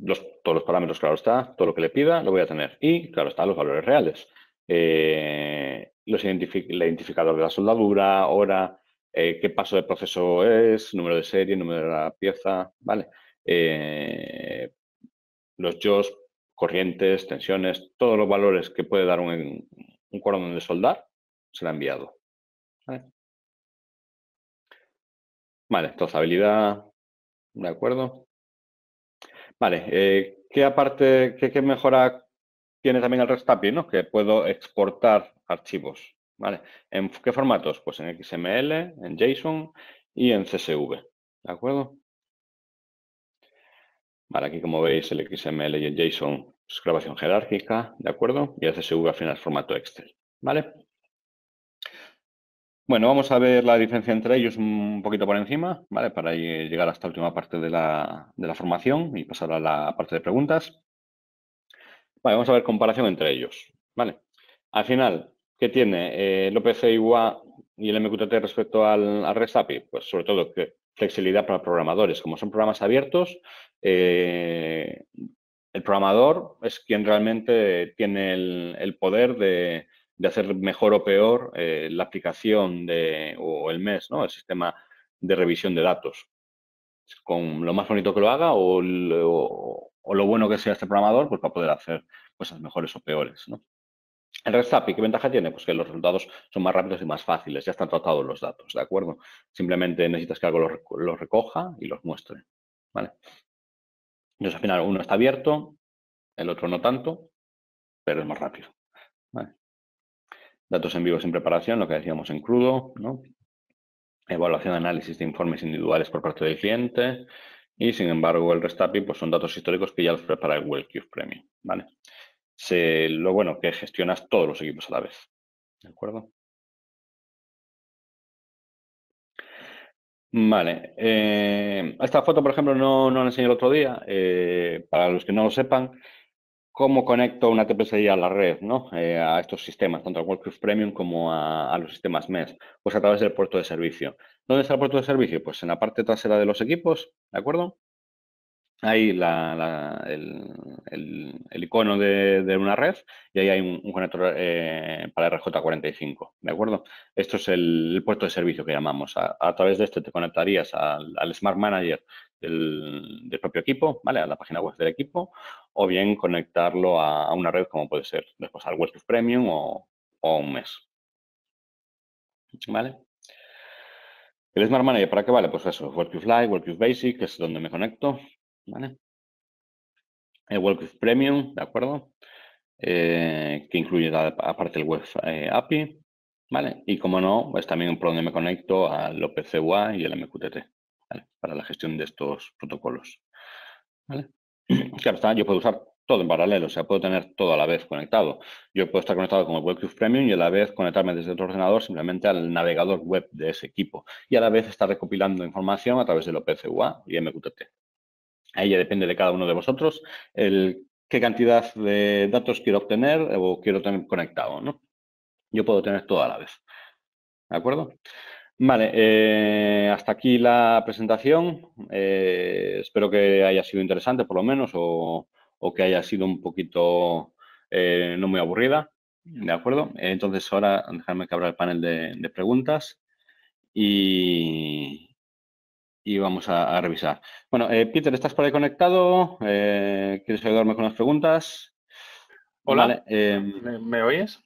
todos los parámetros, claro está, todo lo que le pida lo voy a tener. Y, claro está, los valores reales. Eh, el identificador de la soldadura, hora, eh, qué paso de proceso es, número de serie, número de la pieza, ¿vale? Eh, los JOS, corrientes, tensiones, todos los valores que puede dar un, un cordón de soldar, se ha enviado. Ah. Vale, vale ¿de acuerdo? Vale, eh, ¿qué aparte, qué, mejora tiene también el restapi, ¿no? Que puedo exportar archivos, ¿vale? ¿En qué formatos? Pues en XML, en JSON y en CSV, ¿de acuerdo? aquí como veis el XML y el JSON es pues, grabación jerárquica, ¿de acuerdo? Y el CSV al final formato Excel, ¿vale? Bueno, vamos a ver la diferencia entre ellos un poquito por encima, ¿vale? Para llegar hasta esta última parte de la, formación y pasar a la parte de preguntas. vamos a ver comparación entre ellos, ¿vale? Al final, ¿qué tiene el eh, OPC y el MQTT respecto al, al REST API? Pues sobre todo que flexibilidad para programadores. Como son programas abiertos, eh, el programador es quien realmente tiene el, poder de, hacer mejor o peor eh, la aplicación de, o el MES, ¿no? el sistema de revisión de datos. Con lo más bonito que lo haga o, lo bueno que sea este programador, pues para poder hacer cosas mejores o peores. ¿no? El restapi ¿qué ventaja tiene? Pues que los resultados son más rápidos y más fáciles, ya están tratados los datos, ¿de acuerdo? Simplemente necesitas que algo los, recoja y los muestre, ¿vale? Entonces, al final, uno está abierto, el otro no tanto, pero es más rápido. Datos en vivo sin preparación, lo que decíamos en crudo, ¿no? Evaluación, análisis de informes individuales por parte del cliente y, sin embargo, el restapi pues, son datos históricos que ya los prepara el WellCube Premium, ¿vale? lo bueno que gestionas todos los equipos a la vez. ¿De acuerdo? Vale. Eh, esta foto, por ejemplo, no, la enseñé el otro día. Eh, para los que no lo sepan, cómo conecto una TPSI a la red, ¿no? Eh, a estos sistemas, tanto al WordPress Premium como a, a, los sistemas MES, pues a través del puerto de servicio. ¿Dónde está el puerto de servicio? Pues en la parte trasera de los equipos, ¿de acuerdo? Ahí el, icono de, una red y ahí hay un, conector eh, para RJ45, ¿de acuerdo? Esto es el, puerto de servicio que llamamos. A, través de este te conectarías al, Smart Manager del, propio equipo, ¿vale? A la página web del equipo, o bien conectarlo a, una red como puede ser después al WordPress Premium o, o un mes, ¿vale? El Smart Manager, ¿para qué vale? Pues eso, WordPress Live, WordPress Basic, es donde me conecto, ¿vale? El eh, WebGraph Premium, ¿de acuerdo? Eh, que incluye aparte el Web eh, API, ¿vale? Y como no, es pues también por donde me conecto al OPC UA y el MQTT, Para la gestión de estos protocolos, ¿vale? <clears throat> Claro está, yo puedo usar todo en paralelo, o sea, puedo tener todo a la vez conectado. Yo puedo estar conectado con el WebCube Premium y a la vez conectarme desde otro ordenador simplemente al navegador web de ese equipo y a la vez estar recopilando información a través del OPC UA y MQTT, ahí ya depende de cada uno de vosotros, el qué cantidad de datos quiero obtener o quiero tener conectado, ¿no? Yo puedo tener todo a la vez. ¿De acuerdo? Vale, eh, hasta aquí la presentación. Eh, espero que haya sido interesante, por lo menos, o, que haya sido un poquito eh, no muy aburrida. ¿De acuerdo? Entonces, ahora dejarme que abra el panel de, de preguntas. Y, y vamos a, revisar. Bueno, eh, Peter, ¿estás por ahí conectado? Eh, ¿Quieres ayudarme con las preguntas? Hola, em, ¿Me, oyes?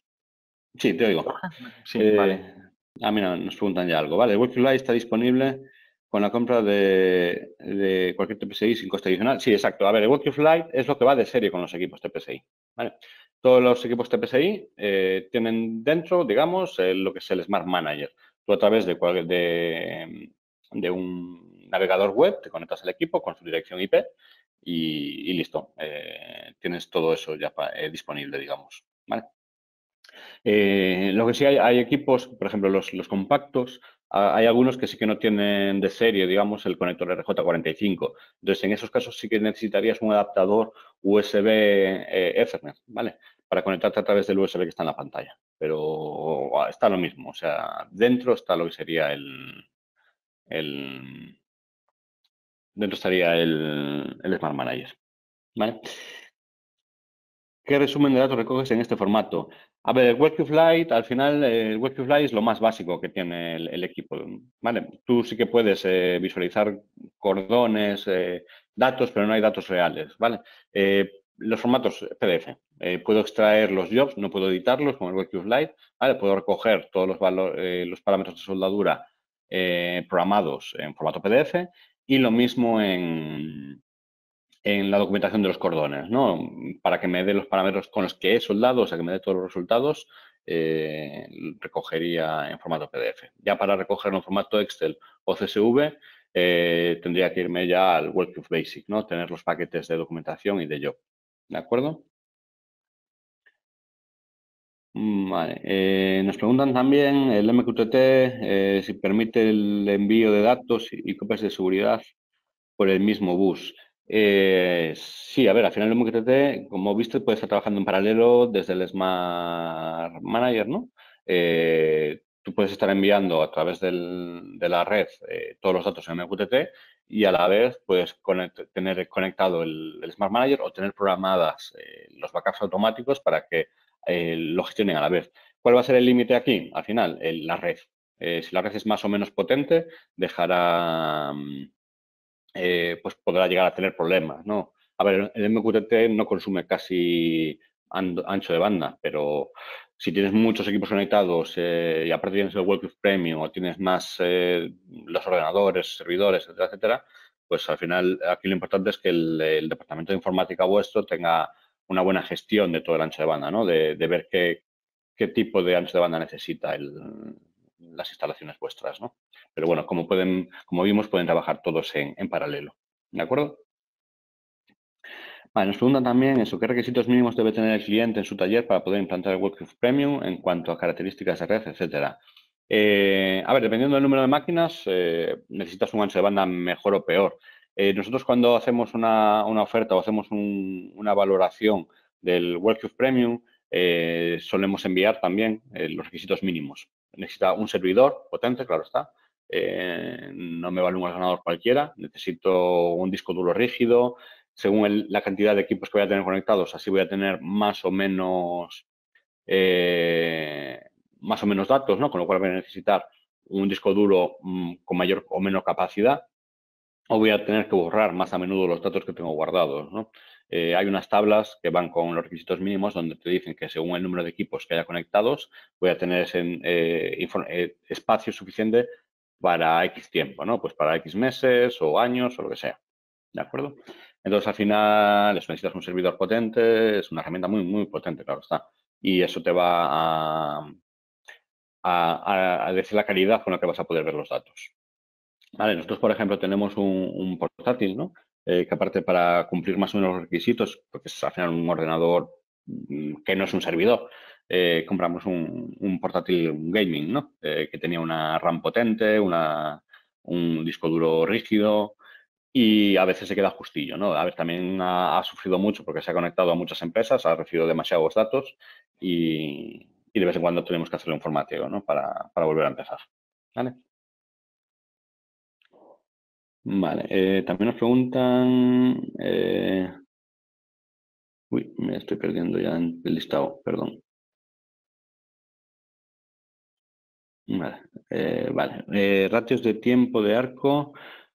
Sí, te oigo. Ah, sí, eh, vale. Ah, mira, nos preguntan ya algo. Vale, Work está disponible con la compra de, cualquier TPSI sin coste adicional. Sí, exacto. A ver, el Work of Light es lo que va de serie con los equipos TPSI. ¿vale? Todos los equipos TPSI eh, tienen dentro, digamos, lo que es el Smart Manager. Tú a través de, de, de un navegador web, te conectas al equipo con su dirección IP y, listo. Eh, tienes todo eso ya eh, disponible, digamos. Eh, lo que sí hay, equipos, por ejemplo, los, compactos, hay algunos que sí que no tienen de serie, digamos, el conector RJ45. Entonces, en esos casos sí que necesitarías un adaptador USB Ethernet, ¿vale? Para conectarte a través del USB que está en la pantalla. Pero ah, está lo mismo, o sea, dentro está lo que sería el dentro estaría el, Smart Manager. ¿Qué resumen de datos recoges en este formato? A ver, el Flight, al final, el es lo más básico que tiene el, equipo. ¿vale? Tú sí que puedes eh, visualizar cordones, eh, datos, pero no hay datos reales. ¿vale? Eh, los formatos PDF. puedo extraer los jobs, no puedo editarlos con el Workflow Lite. ¿vale? Puedo recoger todos los, los parámetros de soldadura programados en formato PDF y lo mismo en, en la documentación de los cordones, ¿no? Mm, para que me dé los parámetros con los que he soldado, o sea, que me dé todos los resultados, eh, recogería en formato PDF. Ya para recogerlo en formato Excel o CSV, eh, tendría que irme ya al Workbook Basic, ¿no? Tener los paquetes de documentación y de job. ¿De acuerdo? Mm, vale. Eh, nos preguntan también el MQTT eh, si permite el envío de datos y copias de seguridad por el mismo bus. Eh, sí, a ver, al final el MQTT, como viste, puede estar trabajando en paralelo desde el Smart Manager, ¿no? Eh, tú puedes estar enviando a través de la red todos los datos en MQTT y a la vez puedes tener conectado el, Smart Manager o tener programadas los backups automáticos para que eh, lo gestionen a la vez. ¿Cuál va a ser el límite aquí? Al final, la red. Eh, si la red es más o menos potente, dejará, mm, eh, pues podrá llegar a tener problemas, ¿no? A ver, el MQTT no consume casi ancho de banda, pero si tienes muchos equipos conectados y aparte tienes el Webcliff Premium o tienes más los ordenadores, servidores, etcétera, etcétera, pues al final aquí lo importante es que el departamento de informática vuestro tenga una buena gestión de todo el ancho de banda, ¿no? De, ver qué, tipo de ancho de banda necesita las instalaciones vuestras, ¿no? Pero bueno, como como vimos, pueden trabajar todos en, paralelo. ¿De acuerdo? nos preguntan también eso, ¿qué requisitos mínimos debe tener el cliente en su taller para poder implantar el workflow Premium en cuanto a características de red, etcétera? Eh, a ver, dependiendo del número de máquinas, eh, necesitas un ancho de banda mejor o peor. Eh, nosotros cuando hacemos una, oferta o hacemos una valoración del WorldCube Premium, eh, solemos enviar también eh, los requisitos mínimos. Necesita un servidor potente, claro está. no me vale un ordenador cualquiera. Necesito un disco duro rígido. Según la cantidad de equipos que voy a tener conectados, así voy a tener más o menos más o menos datos, ¿no? Con lo cual voy a necesitar un disco duro mm, con mayor o menor capacidad o voy a tener que borrar más a menudo los datos que tengo guardados. Eh, hay unas tablas que van con los requisitos mínimos donde te dicen que según el número de equipos que haya conectados, voy a tener ese, eh, eh, espacio suficiente para X tiempo, ¿no? Pues para X meses o años o lo que sea. ¿De acuerdo? Entonces, al final, necesitas un servidor potente, es una herramienta muy, muy potente, claro está. Y eso te va a decir la calidad con la que vas a poder ver los datos nosotros, por ejemplo, tenemos un, portátil, ¿no? Eh, que aparte para cumplir más o menos los requisitos, porque es al final un ordenador mm, que no es un servidor, eh, compramos un, portátil gaming, ¿no? Eh, que tenía una RAM potente, un disco duro rígido y a veces se queda justillo, ¿no? A ver, también ha, sufrido mucho porque se ha conectado a muchas empresas, ha recibido demasiados datos y, de vez en cuando tenemos que hacerle un formateo, ¿no? Para, volver a empezar, Vale, eh, también nos preguntan... Eh, uy, me estoy perdiendo ya en el listado, perdón. Vale, eh, vale. ratios de tiempo de arco,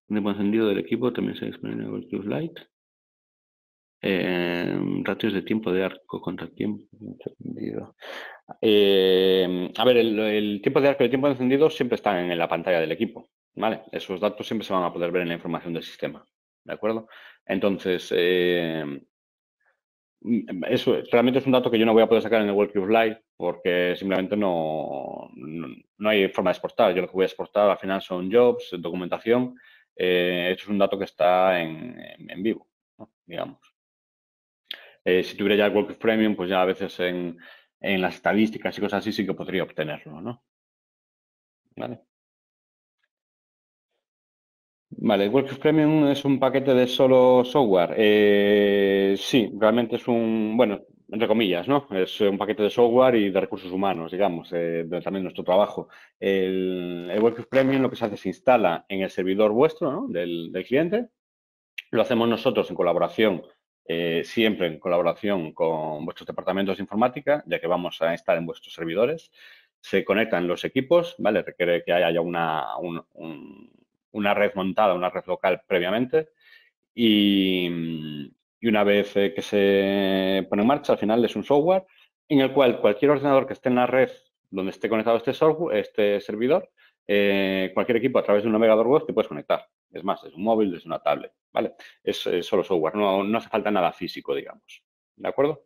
tiempo encendido del equipo, también se expone en el Light. Em, ratios de tiempo de arco contra tiempo encendido. Em, a ver, el, el, tiempo de arco y el tiempo encendido siempre están en la pantalla del equipo. ¿Vale? Esos datos siempre se van a poder ver en la información del sistema. ¿De acuerdo? Entonces, em, mm, eso realmente es un dato que yo no voy a poder sacar en el WorldCube Live porque simplemente no, hay forma de exportar. Yo lo que voy a exportar al final son jobs, documentación. Eso eh, esto es un dato que está en, en vivo, digamos. Eh, si tuviera ya el WorldCube Premium, pues ya a veces en, las estadísticas y cosas así sí que podría obtenerlo, ¿no? Vale. Vale, ¿el WordPress Premium es un paquete de solo software. Eh, sí, realmente es un, bueno, entre comillas, ¿no? Es un paquete de software y de recursos humanos, digamos, eh, también nuestro trabajo. El, el Premium lo que se hace es instala en el servidor vuestro, ¿no? Del, cliente. Lo hacemos nosotros en colaboración, eh, siempre en colaboración con vuestros departamentos de informática, ya que vamos a estar en vuestros servidores. Se conectan los equipos, ¿vale? Requiere que haya una, un una red montada, una red local previamente. Y, una vez eh, que se pone en marcha, al final es un software en el cual cualquier ordenador que esté en la red donde esté conectado este software, este servidor, eh, cualquier equipo a través de un navegador web te puedes conectar. Es más, es un móvil, es una tablet, ¿vale? Es, solo software, no, no hace falta nada físico, digamos. ¿De acuerdo?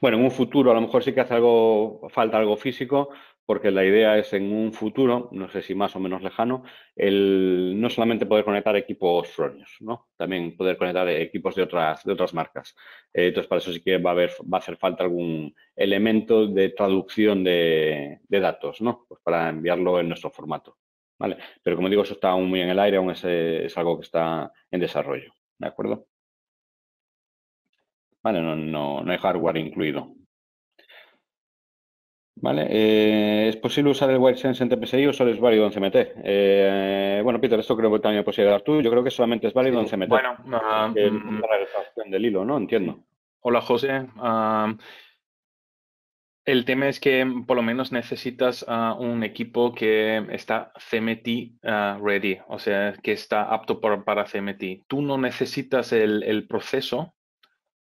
Bueno, en un futuro a lo mejor sí que hace algo, falta algo físico, porque la idea es en un futuro, no sé si más o menos lejano, no solamente poder conectar equipos Fronius, ¿no? también poder conectar equipos de otras, de otras marcas. Eh, entonces, para eso sí que va a, haber, va a hacer falta algún elemento de traducción de, datos, ¿no? Pues para enviarlo en nuestro formato. ¿vale? Pero como digo, eso está aún muy en el aire, aún es, algo que está en desarrollo. ¿De acuerdo? Vale, no, no hay hardware incluido. Vale, eh, ¿es posible usar el sense en TPSI o solo es válido en CMT? Eh, bueno, Peter, esto creo que también lo puedes dar tú. Yo creo que solamente es válido en CMT. Bueno, para ah, mm, la del hilo, ¿no? Entiendo. Hola, José. Ah, el tema es que por lo menos necesitas ah, un equipo que está CMT ready, o sea, que está apto para CMT. Tú no necesitas el proceso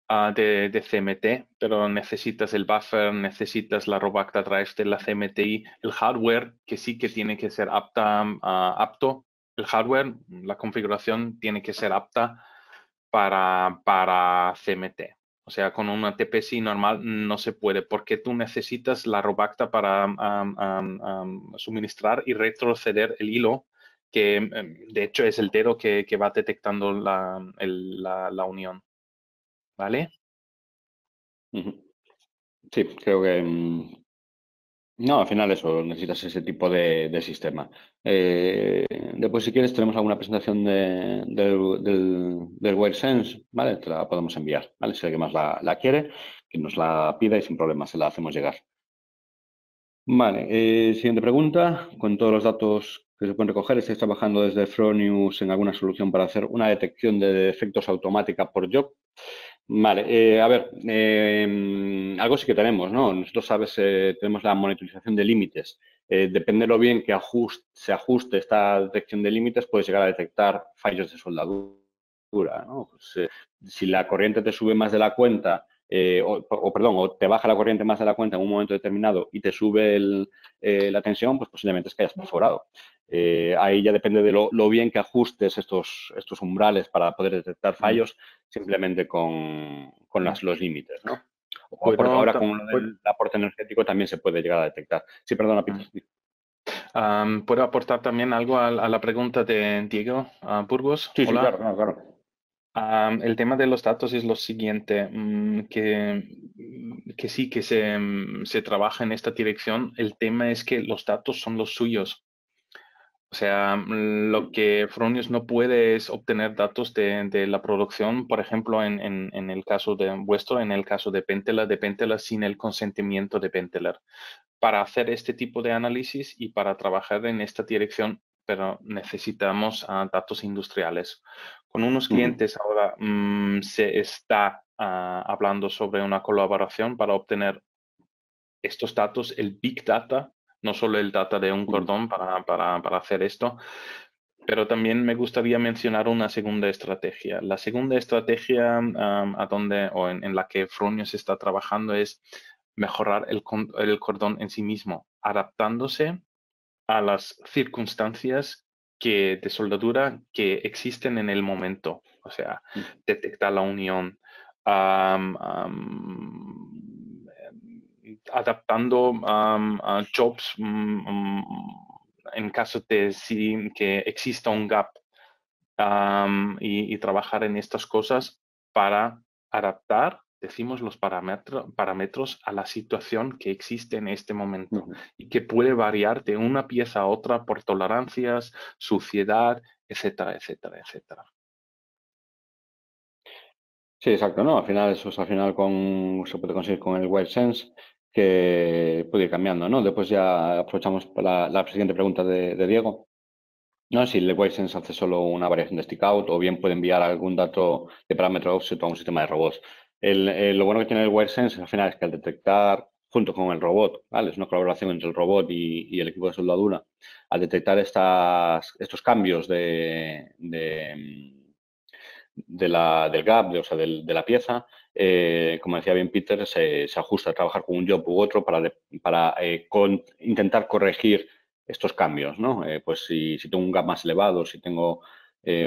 Ah, de, CMT, pero necesitas el buffer, necesitas la robacta drive de la CMTI, el hardware que sí que tiene que ser apta, ah, apto, el hardware, la configuración tiene que ser apta para, para CMT. O sea, con una TPC normal no se puede porque tú necesitas la robacta para suministrar y retroceder el hilo, que em, de hecho es el dedo que, va detectando la unión. ¿Vale? Sí, creo que... Mm, no, al final eso, necesitas ese tipo de, sistema. Eh, después, si quieres, tenemos alguna presentación de, del, del ¿vale? Te la podemos enviar, ¿vale? Si alguien más la, quiere, que nos la pida y sin problema se la hacemos llegar. Vale, eh, siguiente pregunta. Con todos los datos que se pueden recoger, ¿estáis trabajando desde Fronius en alguna solución para hacer una detección de defectos automática por job? Vale, eh, a ver, eh, algo sí que tenemos, ¿no? Nosotros, sabes, eh, tenemos la monitorización de límites. Eh, depende de lo bien que ajuste, se ajuste esta detección de límites, puedes llegar a detectar fallos de soldadura, ¿no? Pues, si la corriente te sube más de la cuenta, o, perdón, o te baja la corriente más de la cuenta en un momento determinado y te sube la tensión, pues posiblemente es que hayas perforado. Eh, ahí ya depende de lo, bien que ajustes estos, estos umbrales para poder detectar fallos simplemente con, los límites, O por pues ahora con pues el aporte energético también se puede llegar a detectar. Sí, perdona, ¿Puedo aportar también algo a, la pregunta de Diego Burgos? Sí, claro, claro. el tema de los datos es lo siguiente, mm, que, mm, que, sí, que se, mm, se, trabaja en esta dirección. El tema es que los datos son los suyos. O sea, mm, lo que Fronius no puede es obtener datos de, la producción, por ejemplo, en, el caso de vuestro, en el caso de Pentela, de Pentela sin el consentimiento de Penteler. Para hacer este tipo de análisis y para trabajar en esta dirección, pero necesitamos ah, datos industriales. Con unos clientes ahora mm, se está ah, hablando sobre una colaboración para obtener estos datos, el Big Data no solo el data de un cordón para, para, para hacer esto, pero también me gustaría mencionar una segunda estrategia. La segunda estrategia a donde, o en, la que Fronius está trabajando es mejorar el, el, cordón en sí mismo, adaptándose a las circunstancias que, de soldadura que existen en el momento. O sea, mm. detectar la unión, adaptando jobs mm, mm, en caso de que exista un gap y, trabajar en estas cosas para adaptar, decimos, los parámetros a la situación que existe en este momento y que puede variar de una pieza a otra por tolerancias, suciedad, etcétera, etcétera, etcétera. Sí, exacto, ¿no? Al final, eso al final con, se puede conseguir con el sense que puede ir cambiando, ¿no? Después ya aprovechamos la, siguiente pregunta de, Diego. ¿no? Si el Sense hace solo una variación de stick-out o bien puede enviar algún dato de parámetro offset a un sistema de robots. El, lo bueno que tiene el WireSense al final es que al detectar junto con el robot, es una colaboración entre el robot y, el equipo de soldadura, al detectar estas, estos cambios de, de, del gap, o sea, del de la pieza, eh, como decía bien Peter, se, ajusta a trabajar con un job u otro para, para eh, intentar corregir estos cambios, ¿no? Eh, pues si, tengo un gap más elevado, si tengo,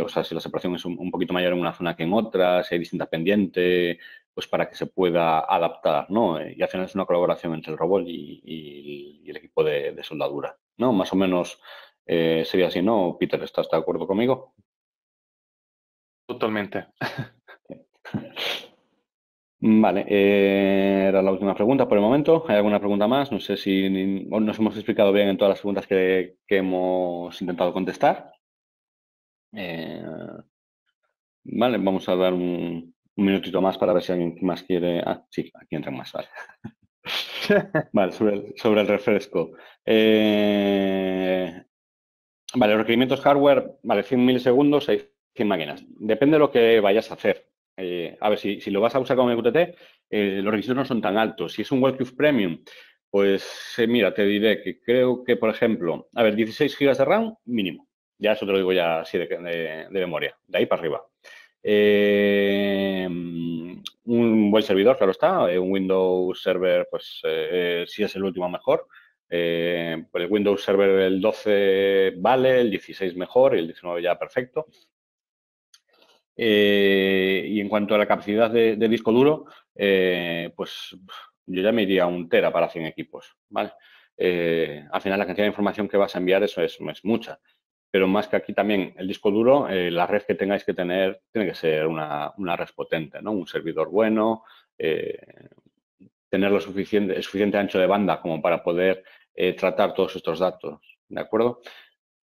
o sea, si la separación es un, poquito mayor en una zona que en otra, si hay distinta pendiente, pues para que se pueda adaptar, ¿no? y al una colaboración entre el robot y, el equipo de, soldadura, ¿no? Más o menos sería así, ¿no? Peter, ¿estás de acuerdo conmigo? Totalmente. <laughs> Vale, eh, era la última pregunta por el momento. ¿Hay alguna pregunta más? No sé si nos hemos explicado bien en todas las preguntas que, hemos intentado contestar. Eh, vale, vamos a dar un, minutito más para ver si alguien más quiere. Ah, sí, aquí entra más, vale. <laughs> vale, sobre el, refresco. Eh, vale, los requerimientos hardware, vale, 100 milisegundos, 100 máquinas. Depende de lo que vayas a hacer. Eh, a ver, si, lo vas a usar con MQTT, eh, los requisitos no son tan altos. Si es un WorldCube Premium, pues eh, mira, te diré que creo que, por ejemplo, a ver, 16 GB de RAM mínimo. Ya eso te lo digo ya así de, memoria, de ahí para arriba. un buen servidor, claro está, un Windows Server, pues si es el último mejor. Pues, el Windows Server del 12 vale, el 16 mejor, el 19 ya perfecto. Eh, y en cuanto a la capacidad de, disco duro, eh, pues yo ya me iría a un tera para 100 equipos, ¿vale? Eh, al final la cantidad de información que vas a enviar eso es, mucha, pero más que aquí también el disco duro, la red que tengáis que tener tiene que ser una, red potente, ¿no? Un servidor bueno, tener lo suficiente, suficiente ancho de banda como para poder tratar todos estos datos, ¿de acuerdo?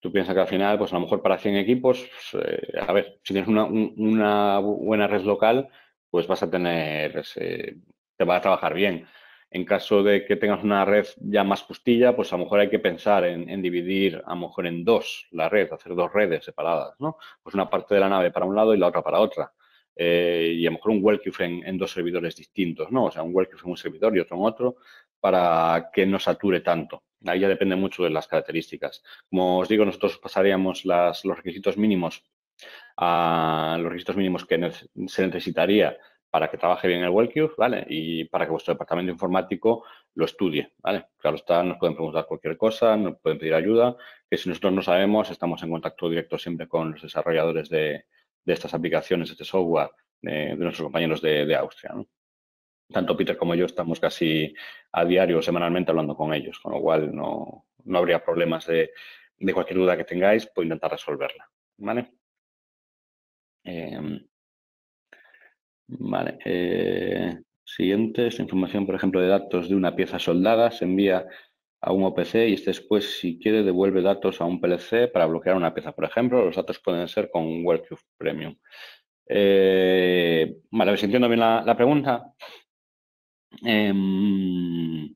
Tú piensas que al final, pues a lo mejor para 100 equipos, pues, eh, a ver, si tienes una, buena red local, pues vas a tener, te va a trabajar bien. En caso de que tengas una red ya más costilla, pues a lo mejor hay que pensar en, en, dividir a lo mejor en dos la red, hacer dos redes separadas, ¿no? Pues una parte de la nave para un lado y la otra para otra. Eh, y a lo mejor un WorldCube en, dos servidores distintos, ¿no? O sea, un WorldCube en un servidor y otro en otro, para que no sature tanto. Ahí ya depende mucho de las características. Como os digo, nosotros pasaríamos las, los requisitos mínimos a los requisitos mínimos que se necesitaría para que trabaje bien el WellCube, ¿vale? Y para que vuestro departamento informático lo estudie, ¿vale? Claro está, nos pueden preguntar cualquier cosa, nos pueden pedir ayuda, que si nosotros no sabemos, estamos en contacto directo siempre con los desarrolladores de, de estas aplicaciones, este software de, nuestros compañeros de, Austria. Tanto Peter como yo estamos casi a diario, semanalmente hablando con ellos, con lo cual no, habría problemas de, cualquier duda que tengáis, puedo intentar resolverla. ¿Vale? Em, vale. Eh, siguiente, información, por ejemplo, de datos de una pieza soldada se envía a un OPC y este después, si quiere, devuelve datos a un PLC para bloquear una pieza. Por ejemplo, los datos pueden ser con WorldCube Premium. Eh, vale, a ver si entiendo bien la, pregunta. Em,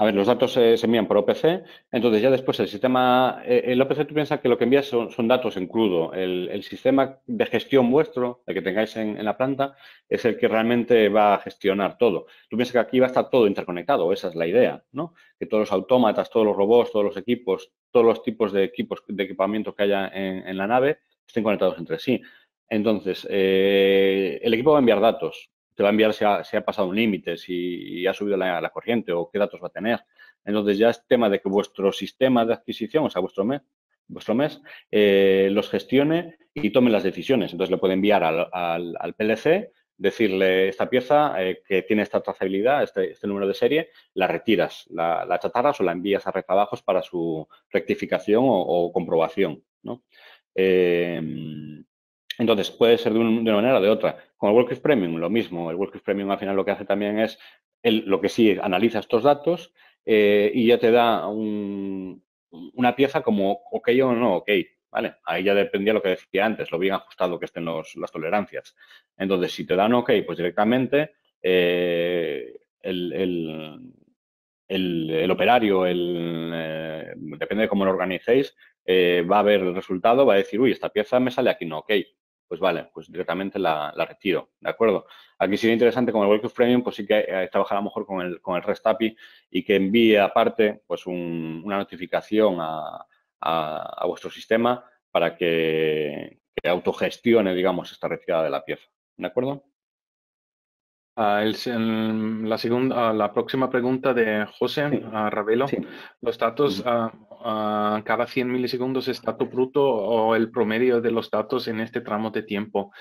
a ver, los datos se envían por OPC, entonces ya después el sistema, eh, el OPC tú piensas que lo que envías son, datos en crudo. El, sistema de gestión vuestro, el que tengáis en, la planta, es el que realmente va a gestionar todo. Tú piensas que aquí va a estar todo interconectado, esa es la idea, ¿no? Que todos los autómatas, todos los robots, todos los equipos, todos los tipos de equipos, de equipamiento que haya en, la nave, estén conectados entre sí. Entonces, eh, el equipo va a enviar datos te va a enviar si ha, pasado un límite, si ha subido la, la, corriente o qué datos va a tener. Entonces ya es tema de que vuestro sistema de adquisición, o sea, vuestro mes, vuestro mes eh, los gestione y tome las decisiones. Entonces le puede enviar al, al, PLC, decirle esta pieza eh, que tiene esta trazabilidad, este, este, número de serie, la retiras, la, la chatarras o la envías a recabajos para su rectificación o, comprobación. Eh, entonces, puede ser de, una manera o de otra. Con el WordPress Premium, lo mismo. El WordPress Premium al final lo que hace también es lo que sí analiza estos datos eh, y ya te da una pieza como OK o no OK. ¿Vale? Ahí ya dependía lo que decía antes, lo bien ajustado que estén las tolerancias. Entonces, si te dan OK, pues directamente eh, el, operario, eh, depende de cómo lo organicéis, va a ver el resultado, va a decir, uy, esta pieza me sale aquí no OK pues vale, pues directamente la, retiro, ¿de acuerdo? Aquí sería interesante con el Workflow Premium, pues sí que eh, trabajar a lo mejor con el, con el REST API y que envíe aparte, pues una notificación a, vuestro sistema para que autogestione, digamos, esta retirada de la pieza, ¿de acuerdo? Ah, mm, la, segunda, ah, la próxima pregunta de José ah, Ravelo. Los datos cada 100 milisegundos es dato bruto o el promedio de los datos en este tramo de tiempo.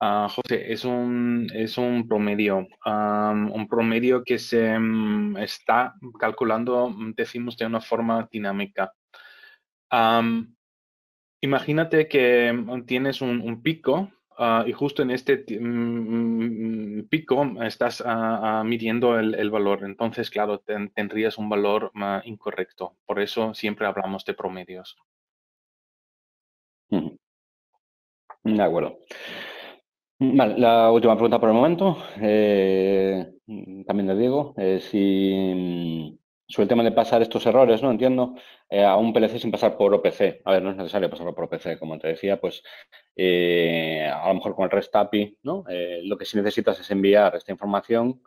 José, es un, es un promedio, un promedio que se mm, está calculando, mm, decimos, de una forma dinámica. imagínate que tienes un pico Ah, y justo en este mm, mm, mm, pico estás ah, ah, midiendo el, valor. Entonces, claro, tendrías un valor incorrecto. Por eso siempre hablamos de promedios. De acuerdo. la última pregunta por el momento, eh, también le digo. Eh, si sobre el tema de pasar estos errores, ¿no? Entiendo, eh, a un PLC sin pasar por OPC. A ver, no es necesario pasarlo por OPC, como te decía, pues eh, a lo mejor con el REST API, ¿no? Eh, lo que sí necesitas es enviar esta información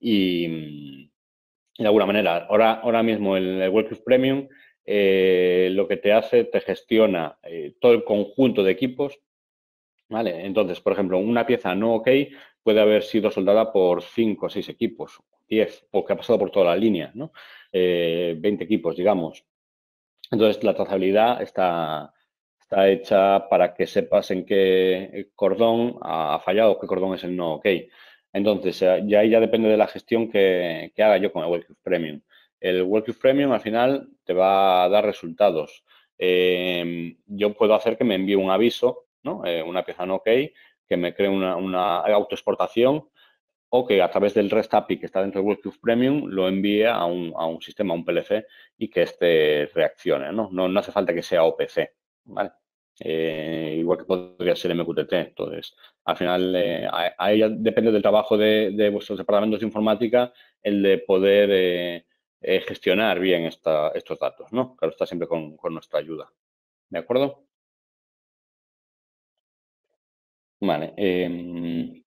y, mm, de alguna manera, ahora, ahora mismo el, el Premium lo que te hace, te gestiona todo el conjunto de equipos, ¿vale? Entonces, por ejemplo, una pieza no OK puede haber sido soldada por 5 o 6 equipos, 10, o que ha pasado por toda la línea, ¿no? 20 equipos, digamos. Entonces, la trazabilidad está, está hecha para que sepas en qué eh, cordón ha fallado, qué cordón es el no OK. Entonces, eh, ya ahí ya depende de la gestión que, haga yo con el WorldCube Premium. El WorldCube Premium al final te va a dar resultados. Em, yo puedo hacer que me envíe un aviso, ¿no? Eh, una pieza no OK, que me cree una, una autoexportación o que a través del REST API que está dentro de WordPress Premium lo envíe a un, a un, sistema, a un PLC y que este reaccione. ¿no? ¿no? No, hace falta que sea OPC, ¿vale? Eh, igual que podría ser MQTT. Entonces, al final, eh, ahí depende del trabajo de, de, vuestros departamentos de informática el de poder eh, eh, gestionar bien esta, estos datos, ¿no? Claro, está siempre con, con nuestra ayuda. ¿De acuerdo? Vale. Em,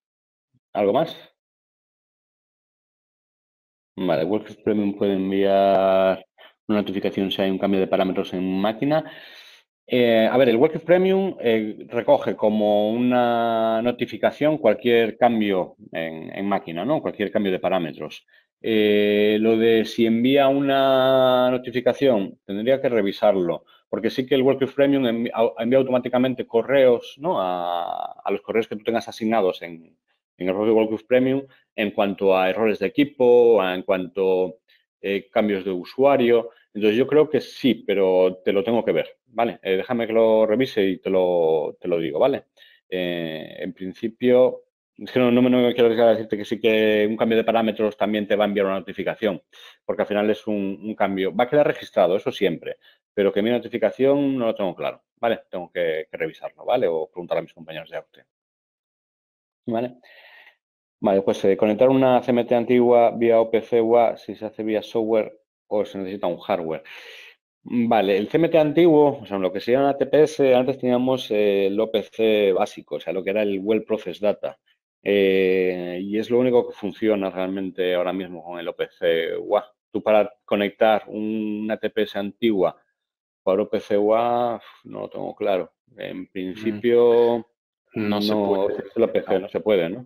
¿Algo más? Vale, WordPress Premium puede enviar una notificación si hay un cambio de parámetros en máquina. Eh, a ver, el Work Premium eh, recoge como una notificación cualquier cambio en, máquina, ¿no? Cualquier cambio de parámetros. Eh, lo de si envía una notificación, tendría que revisarlo, porque sí que el WordPress Premium envía, automáticamente correos, ¿no? A, los correos que tú tengas asignados en, el propio WordPress Premium, en cuanto a errores de equipo, en cuanto a eh, cambios de usuario. Entonces yo creo que sí, pero te lo tengo que ver, ¿vale? Eh, déjame que lo revise y te lo, te lo digo, ¿vale? Eh, en principio, es no, me quiero decirte que sí que un cambio de parámetros también te va a enviar una notificación, porque al final es un, cambio, va a quedar registrado, eso siempre, pero que mi notificación no lo tengo claro, ¿vale? Tengo que, revisarlo, ¿vale? O preguntar a mis compañeros de Aute. ¿Vale? Vale, pues eh, conectar una CMT antigua vía OPC UA, si se hace vía software o se necesita un hardware. Vale, el CMT antiguo, o sea, lo que sería un TPS, antes teníamos eh, el OPC básico, o sea, lo que era el Well Process Data. Eh, y es lo único que funciona realmente ahora mismo con el OPC UA. Tú para conectar una TPS antigua por OPC UA, no lo tengo claro. En mm. principio, no, no se puede, ¿no?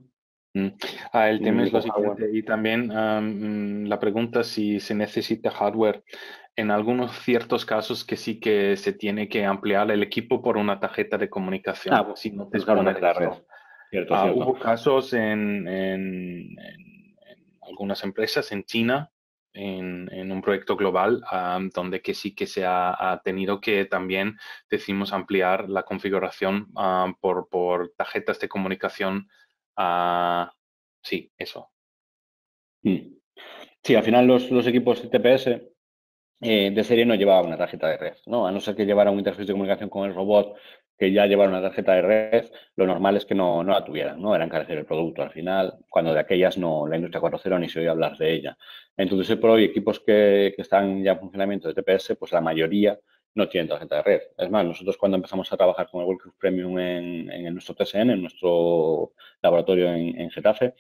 Mm. Ah, el tema es lo ah, siguiente. Y también mm, la pregunta si se necesita hardware. En algunos ciertos casos que sí que se tiene que ampliar el equipo por una tarjeta de comunicación. Ah, si no pues te la red. Hubo casos en, algunas empresas en China, en, un proyecto global, donde que sí que se ha, tenido que también, decimos, ampliar la configuración por, por tarjetas de comunicación Ah, Sí, eso. Mm. Sí, al final los, equipos equipos TPS eh, de serie no llevaban una tarjeta de red, ¿no? A no ser que llevara un interfaz de comunicación con el robot que ya llevara una tarjeta de red, lo normal es que no, no la tuvieran, ¿no? Eran carecer el producto al final, cuando de aquellas no, la industria 4.0 ni se oía hablar de ella. Entonces, por hoy, equipos que, que están ya en funcionamiento de TPS, pues la mayoría no tienen tarjeta de red. Es más, nosotros cuando empezamos a trabajar con el World Premium en, nuestro TSN, en nuestro laboratorio en, en Getafe,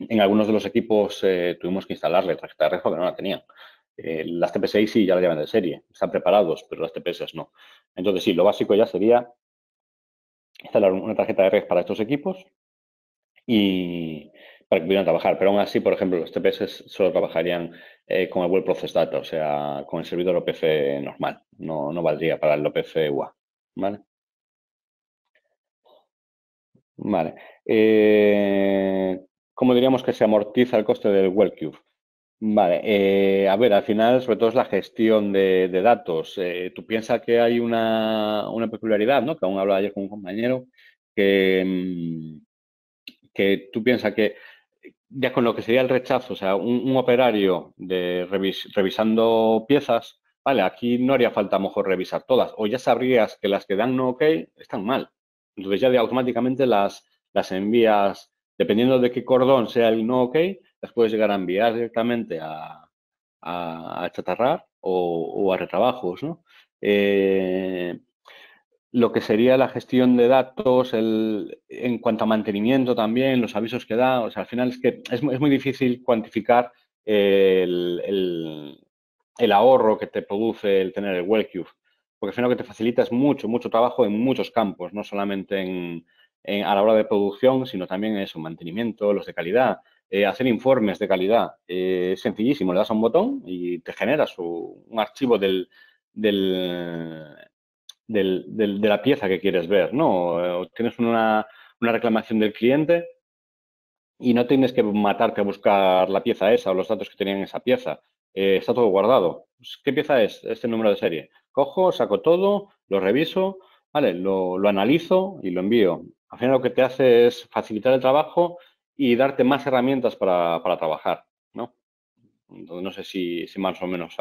en algunos de los equipos eh, tuvimos que instalarle tarjeta de red porque no la tenían. Eh, las 6 sí ya la llevan de serie, están preparados, pero las TPS no. Entonces, sí, lo básico ya sería instalar una tarjeta de red para estos equipos y, para que pudieran trabajar. Pero aún así, por ejemplo, los TPS solo trabajarían eh, con el Web Process Data, o sea, con el servidor OPC normal. No, valdría para el OPC UA. ¿Vale? Vale. Eh, ¿Cómo diríamos que se amortiza el coste del WellCube? Vale, eh, a ver, al final, sobre todo es la gestión de, datos. tú piensas que hay una, peculiaridad, Que aún hablaba ayer con un compañero, que, mm, que tú piensas que ya con lo que sería el rechazo, o sea, un, operario de revisando piezas, vale, aquí no haría falta mejor revisar todas, o ya sabrías que las que dan no ok están mal. Entonces ya automáticamente las, las envías, dependiendo de qué cordón sea el no ok, las puedes llegar a enviar directamente a, a, chatarrar o, a retrabajos, ¿no? Eh, lo que sería la gestión de datos, el, en cuanto a mantenimiento también, los avisos que da. O sea, al final es que es, muy difícil cuantificar el, ahorro que te produce el tener el WellCube, porque al final que te facilitas mucho, mucho trabajo en muchos campos, no solamente en, a la hora de producción, sino también en su mantenimiento, los de calidad, eh, hacer informes de calidad. Eh, es sencillísimo, le das a un botón y te generas un, archivo del del, de la pieza que quieres ver, ¿no? tienes una, una reclamación del cliente y no tienes que matarte a buscar la pieza esa o los datos que tenían esa pieza. Eh, está todo guardado. Pues, ¿Qué pieza es este número de serie? Cojo, saco todo, lo reviso, vale, lo, analizo y lo envío. Al final lo que te hace es facilitar el trabajo y darte más herramientas para, para trabajar, ¿no? Entonces no sé si, si más o menos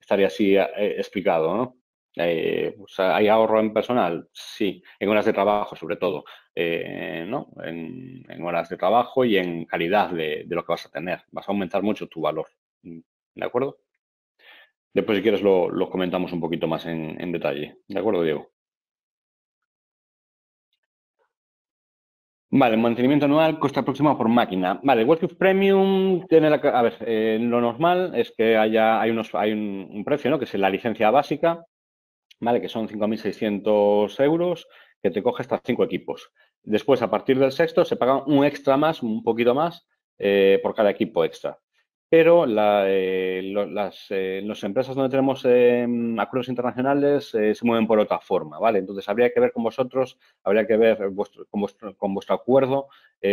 estaría así eh, explicado, ¿no? Eh, ¿Hay ahorro en personal? Sí, en horas de trabajo sobre todo, eh, ¿no? En, horas de trabajo y en calidad de, lo que vas a tener. Vas a aumentar mucho tu valor, mm, ¿de acuerdo? Después, si quieres, lo, comentamos un poquito más en, detalle, ¿de acuerdo, Diego? Vale, mantenimiento anual, coste aproximado por máquina. Vale, Workup Premium tiene la... A ver, eh, lo normal es que haya hay unos hay un, un, precio, ¿no? Que es la licencia básica, ¿vale? Que son 5.600 euros, que te coge hasta cinco equipos. Después, a partir del sexto, se paga un extra más, un poquito más, eh, por cada equipo extra. Pero eh, eh, las, empresas donde tenemos em, acuerdos internacionales se mueven por otra forma, ¿vale? Entonces habría que ver con vosotros, habría que ver con, vuestro, acuerdo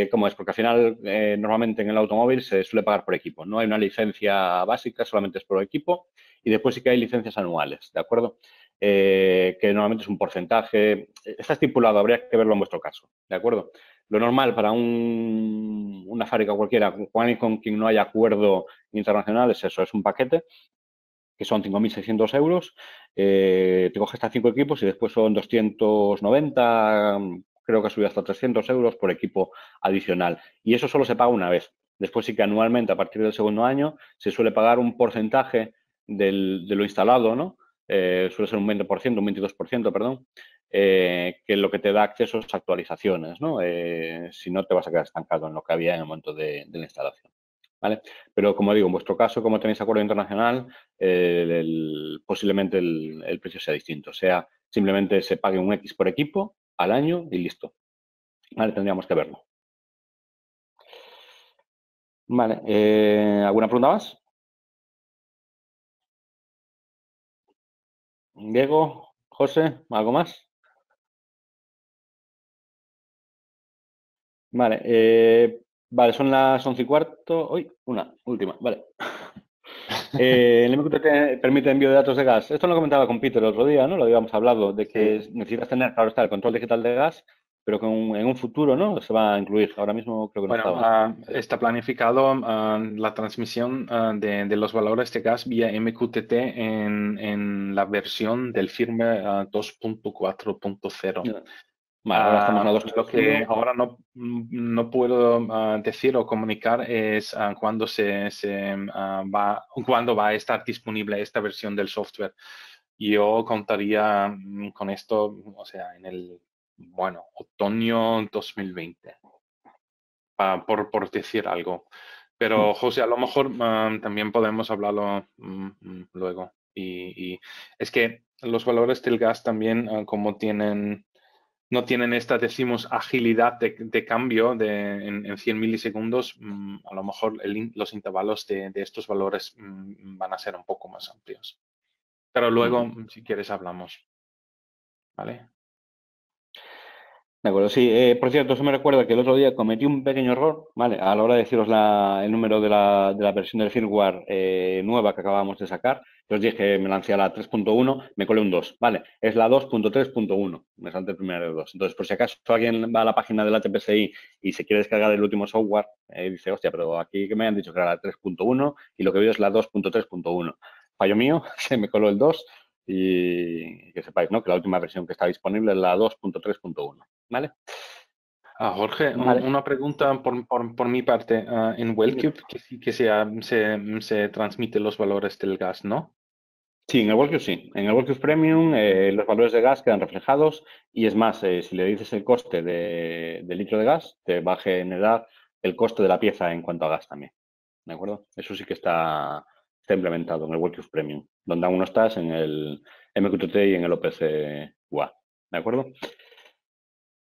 cómo es, porque al final normalmente en el automóvil se suele pagar por equipo, no hay una licencia básica, solamente es por equipo, y después sí que hay licencias anuales, ¿de acuerdo? Eh, que normalmente es un porcentaje. Está estipulado, habría que verlo en vuestro caso, ¿de acuerdo? Lo normal para una fábrica cualquiera con quien no haya acuerdo internacional es eso, es un paquete que son 5.600 euros, eh, te coges hasta cinco equipos y después son 290, creo que ha subido hasta 300 euros por equipo adicional. Y eso solo se paga una vez. Después sí que anualmente, a partir del segundo año, se suele pagar un porcentaje de lo instalado, ¿no? Eh, suele ser un 20%, un 22%, perdón, eh, que lo que te da acceso es actualizaciones, ¿no? Eh, si no, te vas a quedar estancado en lo que había en el momento de, la instalación. ¿Vale? Pero como digo, en vuestro caso, como tenéis acuerdo internacional, posiblemente el, el, precio sea distinto. O sea, simplemente se pague un X por equipo al año y listo. ¿Vale? Tendríamos que verlo. Vale, ¿alguna pregunta más? Diego, José, ¿algo más? Vale, eh, vale, son las once y cuarto. Uy, una, última, vale. <laughs> Eh, el MQTT permite envío de datos de gas. Esto lo comentaba con Peter el otro día, ¿no? Lo habíamos hablado, de que necesitas tener, claro está, el control digital de gas, pero que en un futuro no se va a incluir. Ahora mismo creo que no ah, está planificado ah, la transmisión ah, de, los valores de gas vía MQTT en, en la versión del firmware 2.4.0. lo que ahora no, no puedo decir o comunicar es cuándo se, se va cuándo va a estar disponible esta versión del software. Yo contaría mm, con esto, o sea, en el bueno, otoño 2020, por, por decir algo. Mm. Pero José, a lo mejor mm, también podemos hablarlo mm, luego. Y, es que los valores del gas también, ah, como tienen, no tienen esta, decimos, agilidad de, cambio en, 100 milisegundos, a lo mejor los intervalos de, de estos valores van a ser un poco más amplios. Pero luego, si quieres, hablamos. ¿Vale? De acuerdo, sí. Eh, por cierto, eso me recuerda que el otro día cometí un pequeño error, ¿vale? A la hora de deciros el número de la, de la, versión del firmware eh, nueva que acabamos de sacar, os dije, que me lancé a la 3.1, me colé un 2, ¿vale? Es la 2.3.1, me salte el primero de 2. Entonces, por si acaso alguien va a la página de la TPCI y se quiere descargar el último software, eh, dice, hostia, pero aquí que me han dicho que era la 3.1 y lo que veo es la 2.3.1. Fallo mío, <laughs> se me coló el 2 y que sepáis, ¿no? Que la última versión que está disponible es la 2.3.1. ¿Vale? Ah, Jorge, una pregunta por, mi parte. Ah, en Wellcube que, que se, se, transmiten los valores del gas, ¿no? Sí, en el Wellcube sí. En el Wellcube Premium eh, los valores de gas quedan reflejados y es más, eh, si le dices el coste del de litro de gas, te va a generar el coste de la pieza en cuanto a gas también. ¿De acuerdo? Eso sí que está, implementado en el Wellcube Premium, donde aún no estás en el MQTT y en el OPC UA. ¿De acuerdo?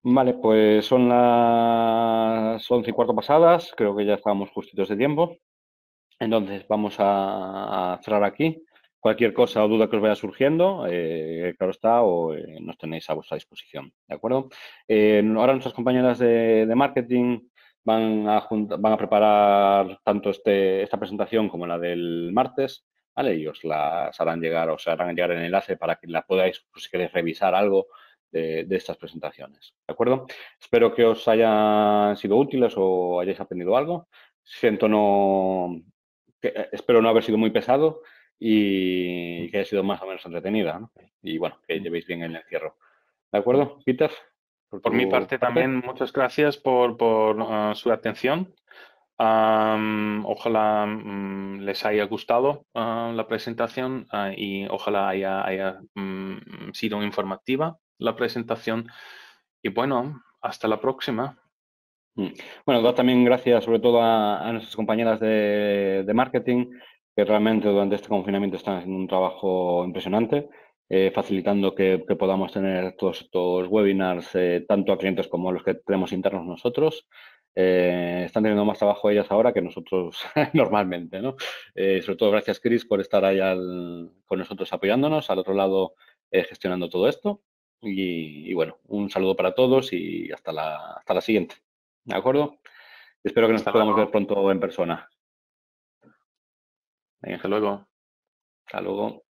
Vale, pues son las once y cuarto pasadas, creo que ya estábamos justitos de tiempo. Entonces vamos a, cerrar aquí. Cualquier cosa o duda que os vaya surgiendo, eh, claro está, o eh, nos tenéis a vuestra disposición, ¿de acuerdo? Eh, ahora nuestras compañeras de, marketing van a, van a preparar tanto este, esta presentación como la del martes, ¿vale? Y os las harán llegar, os harán llegar el enlace para que la podáis, pues, si queréis revisar algo, de, estas presentaciones. ¿De acuerdo? Espero que os hayan sido útiles o hayáis aprendido algo. Siento no. Eh, espero no haber sido muy pesado y mm. que haya sido más o menos entretenida. Y bueno, que mm. llevéis bien el encierro. ¿De acuerdo, Peter? Por, mi parte, también muchas gracias por, ah, su atención. ojalá mm, les haya gustado ah, la presentación ah, y ojalá haya, sido informativa la presentación. Y bueno, hasta la próxima. Mm. Bueno, también gracias sobre todo a, nuestras compañeras de, marketing, que realmente durante este confinamiento están haciendo un trabajo impresionante, eh, facilitando que, podamos tener todos estos webinars, eh, tanto a clientes como a los que tenemos internos nosotros. Eh, están teniendo más trabajo ellas ahora que nosotros <laughs> normalmente, ¿no? sobre todo gracias, Chris, por estar ahí con nosotros apoyándonos, al otro lado gestionando todo esto. Y, bueno, un saludo para todos y hasta la, hasta la siguiente. ¿De acuerdo? Espero que nos podamos ver pronto en persona. hasta luego. Hasta luego.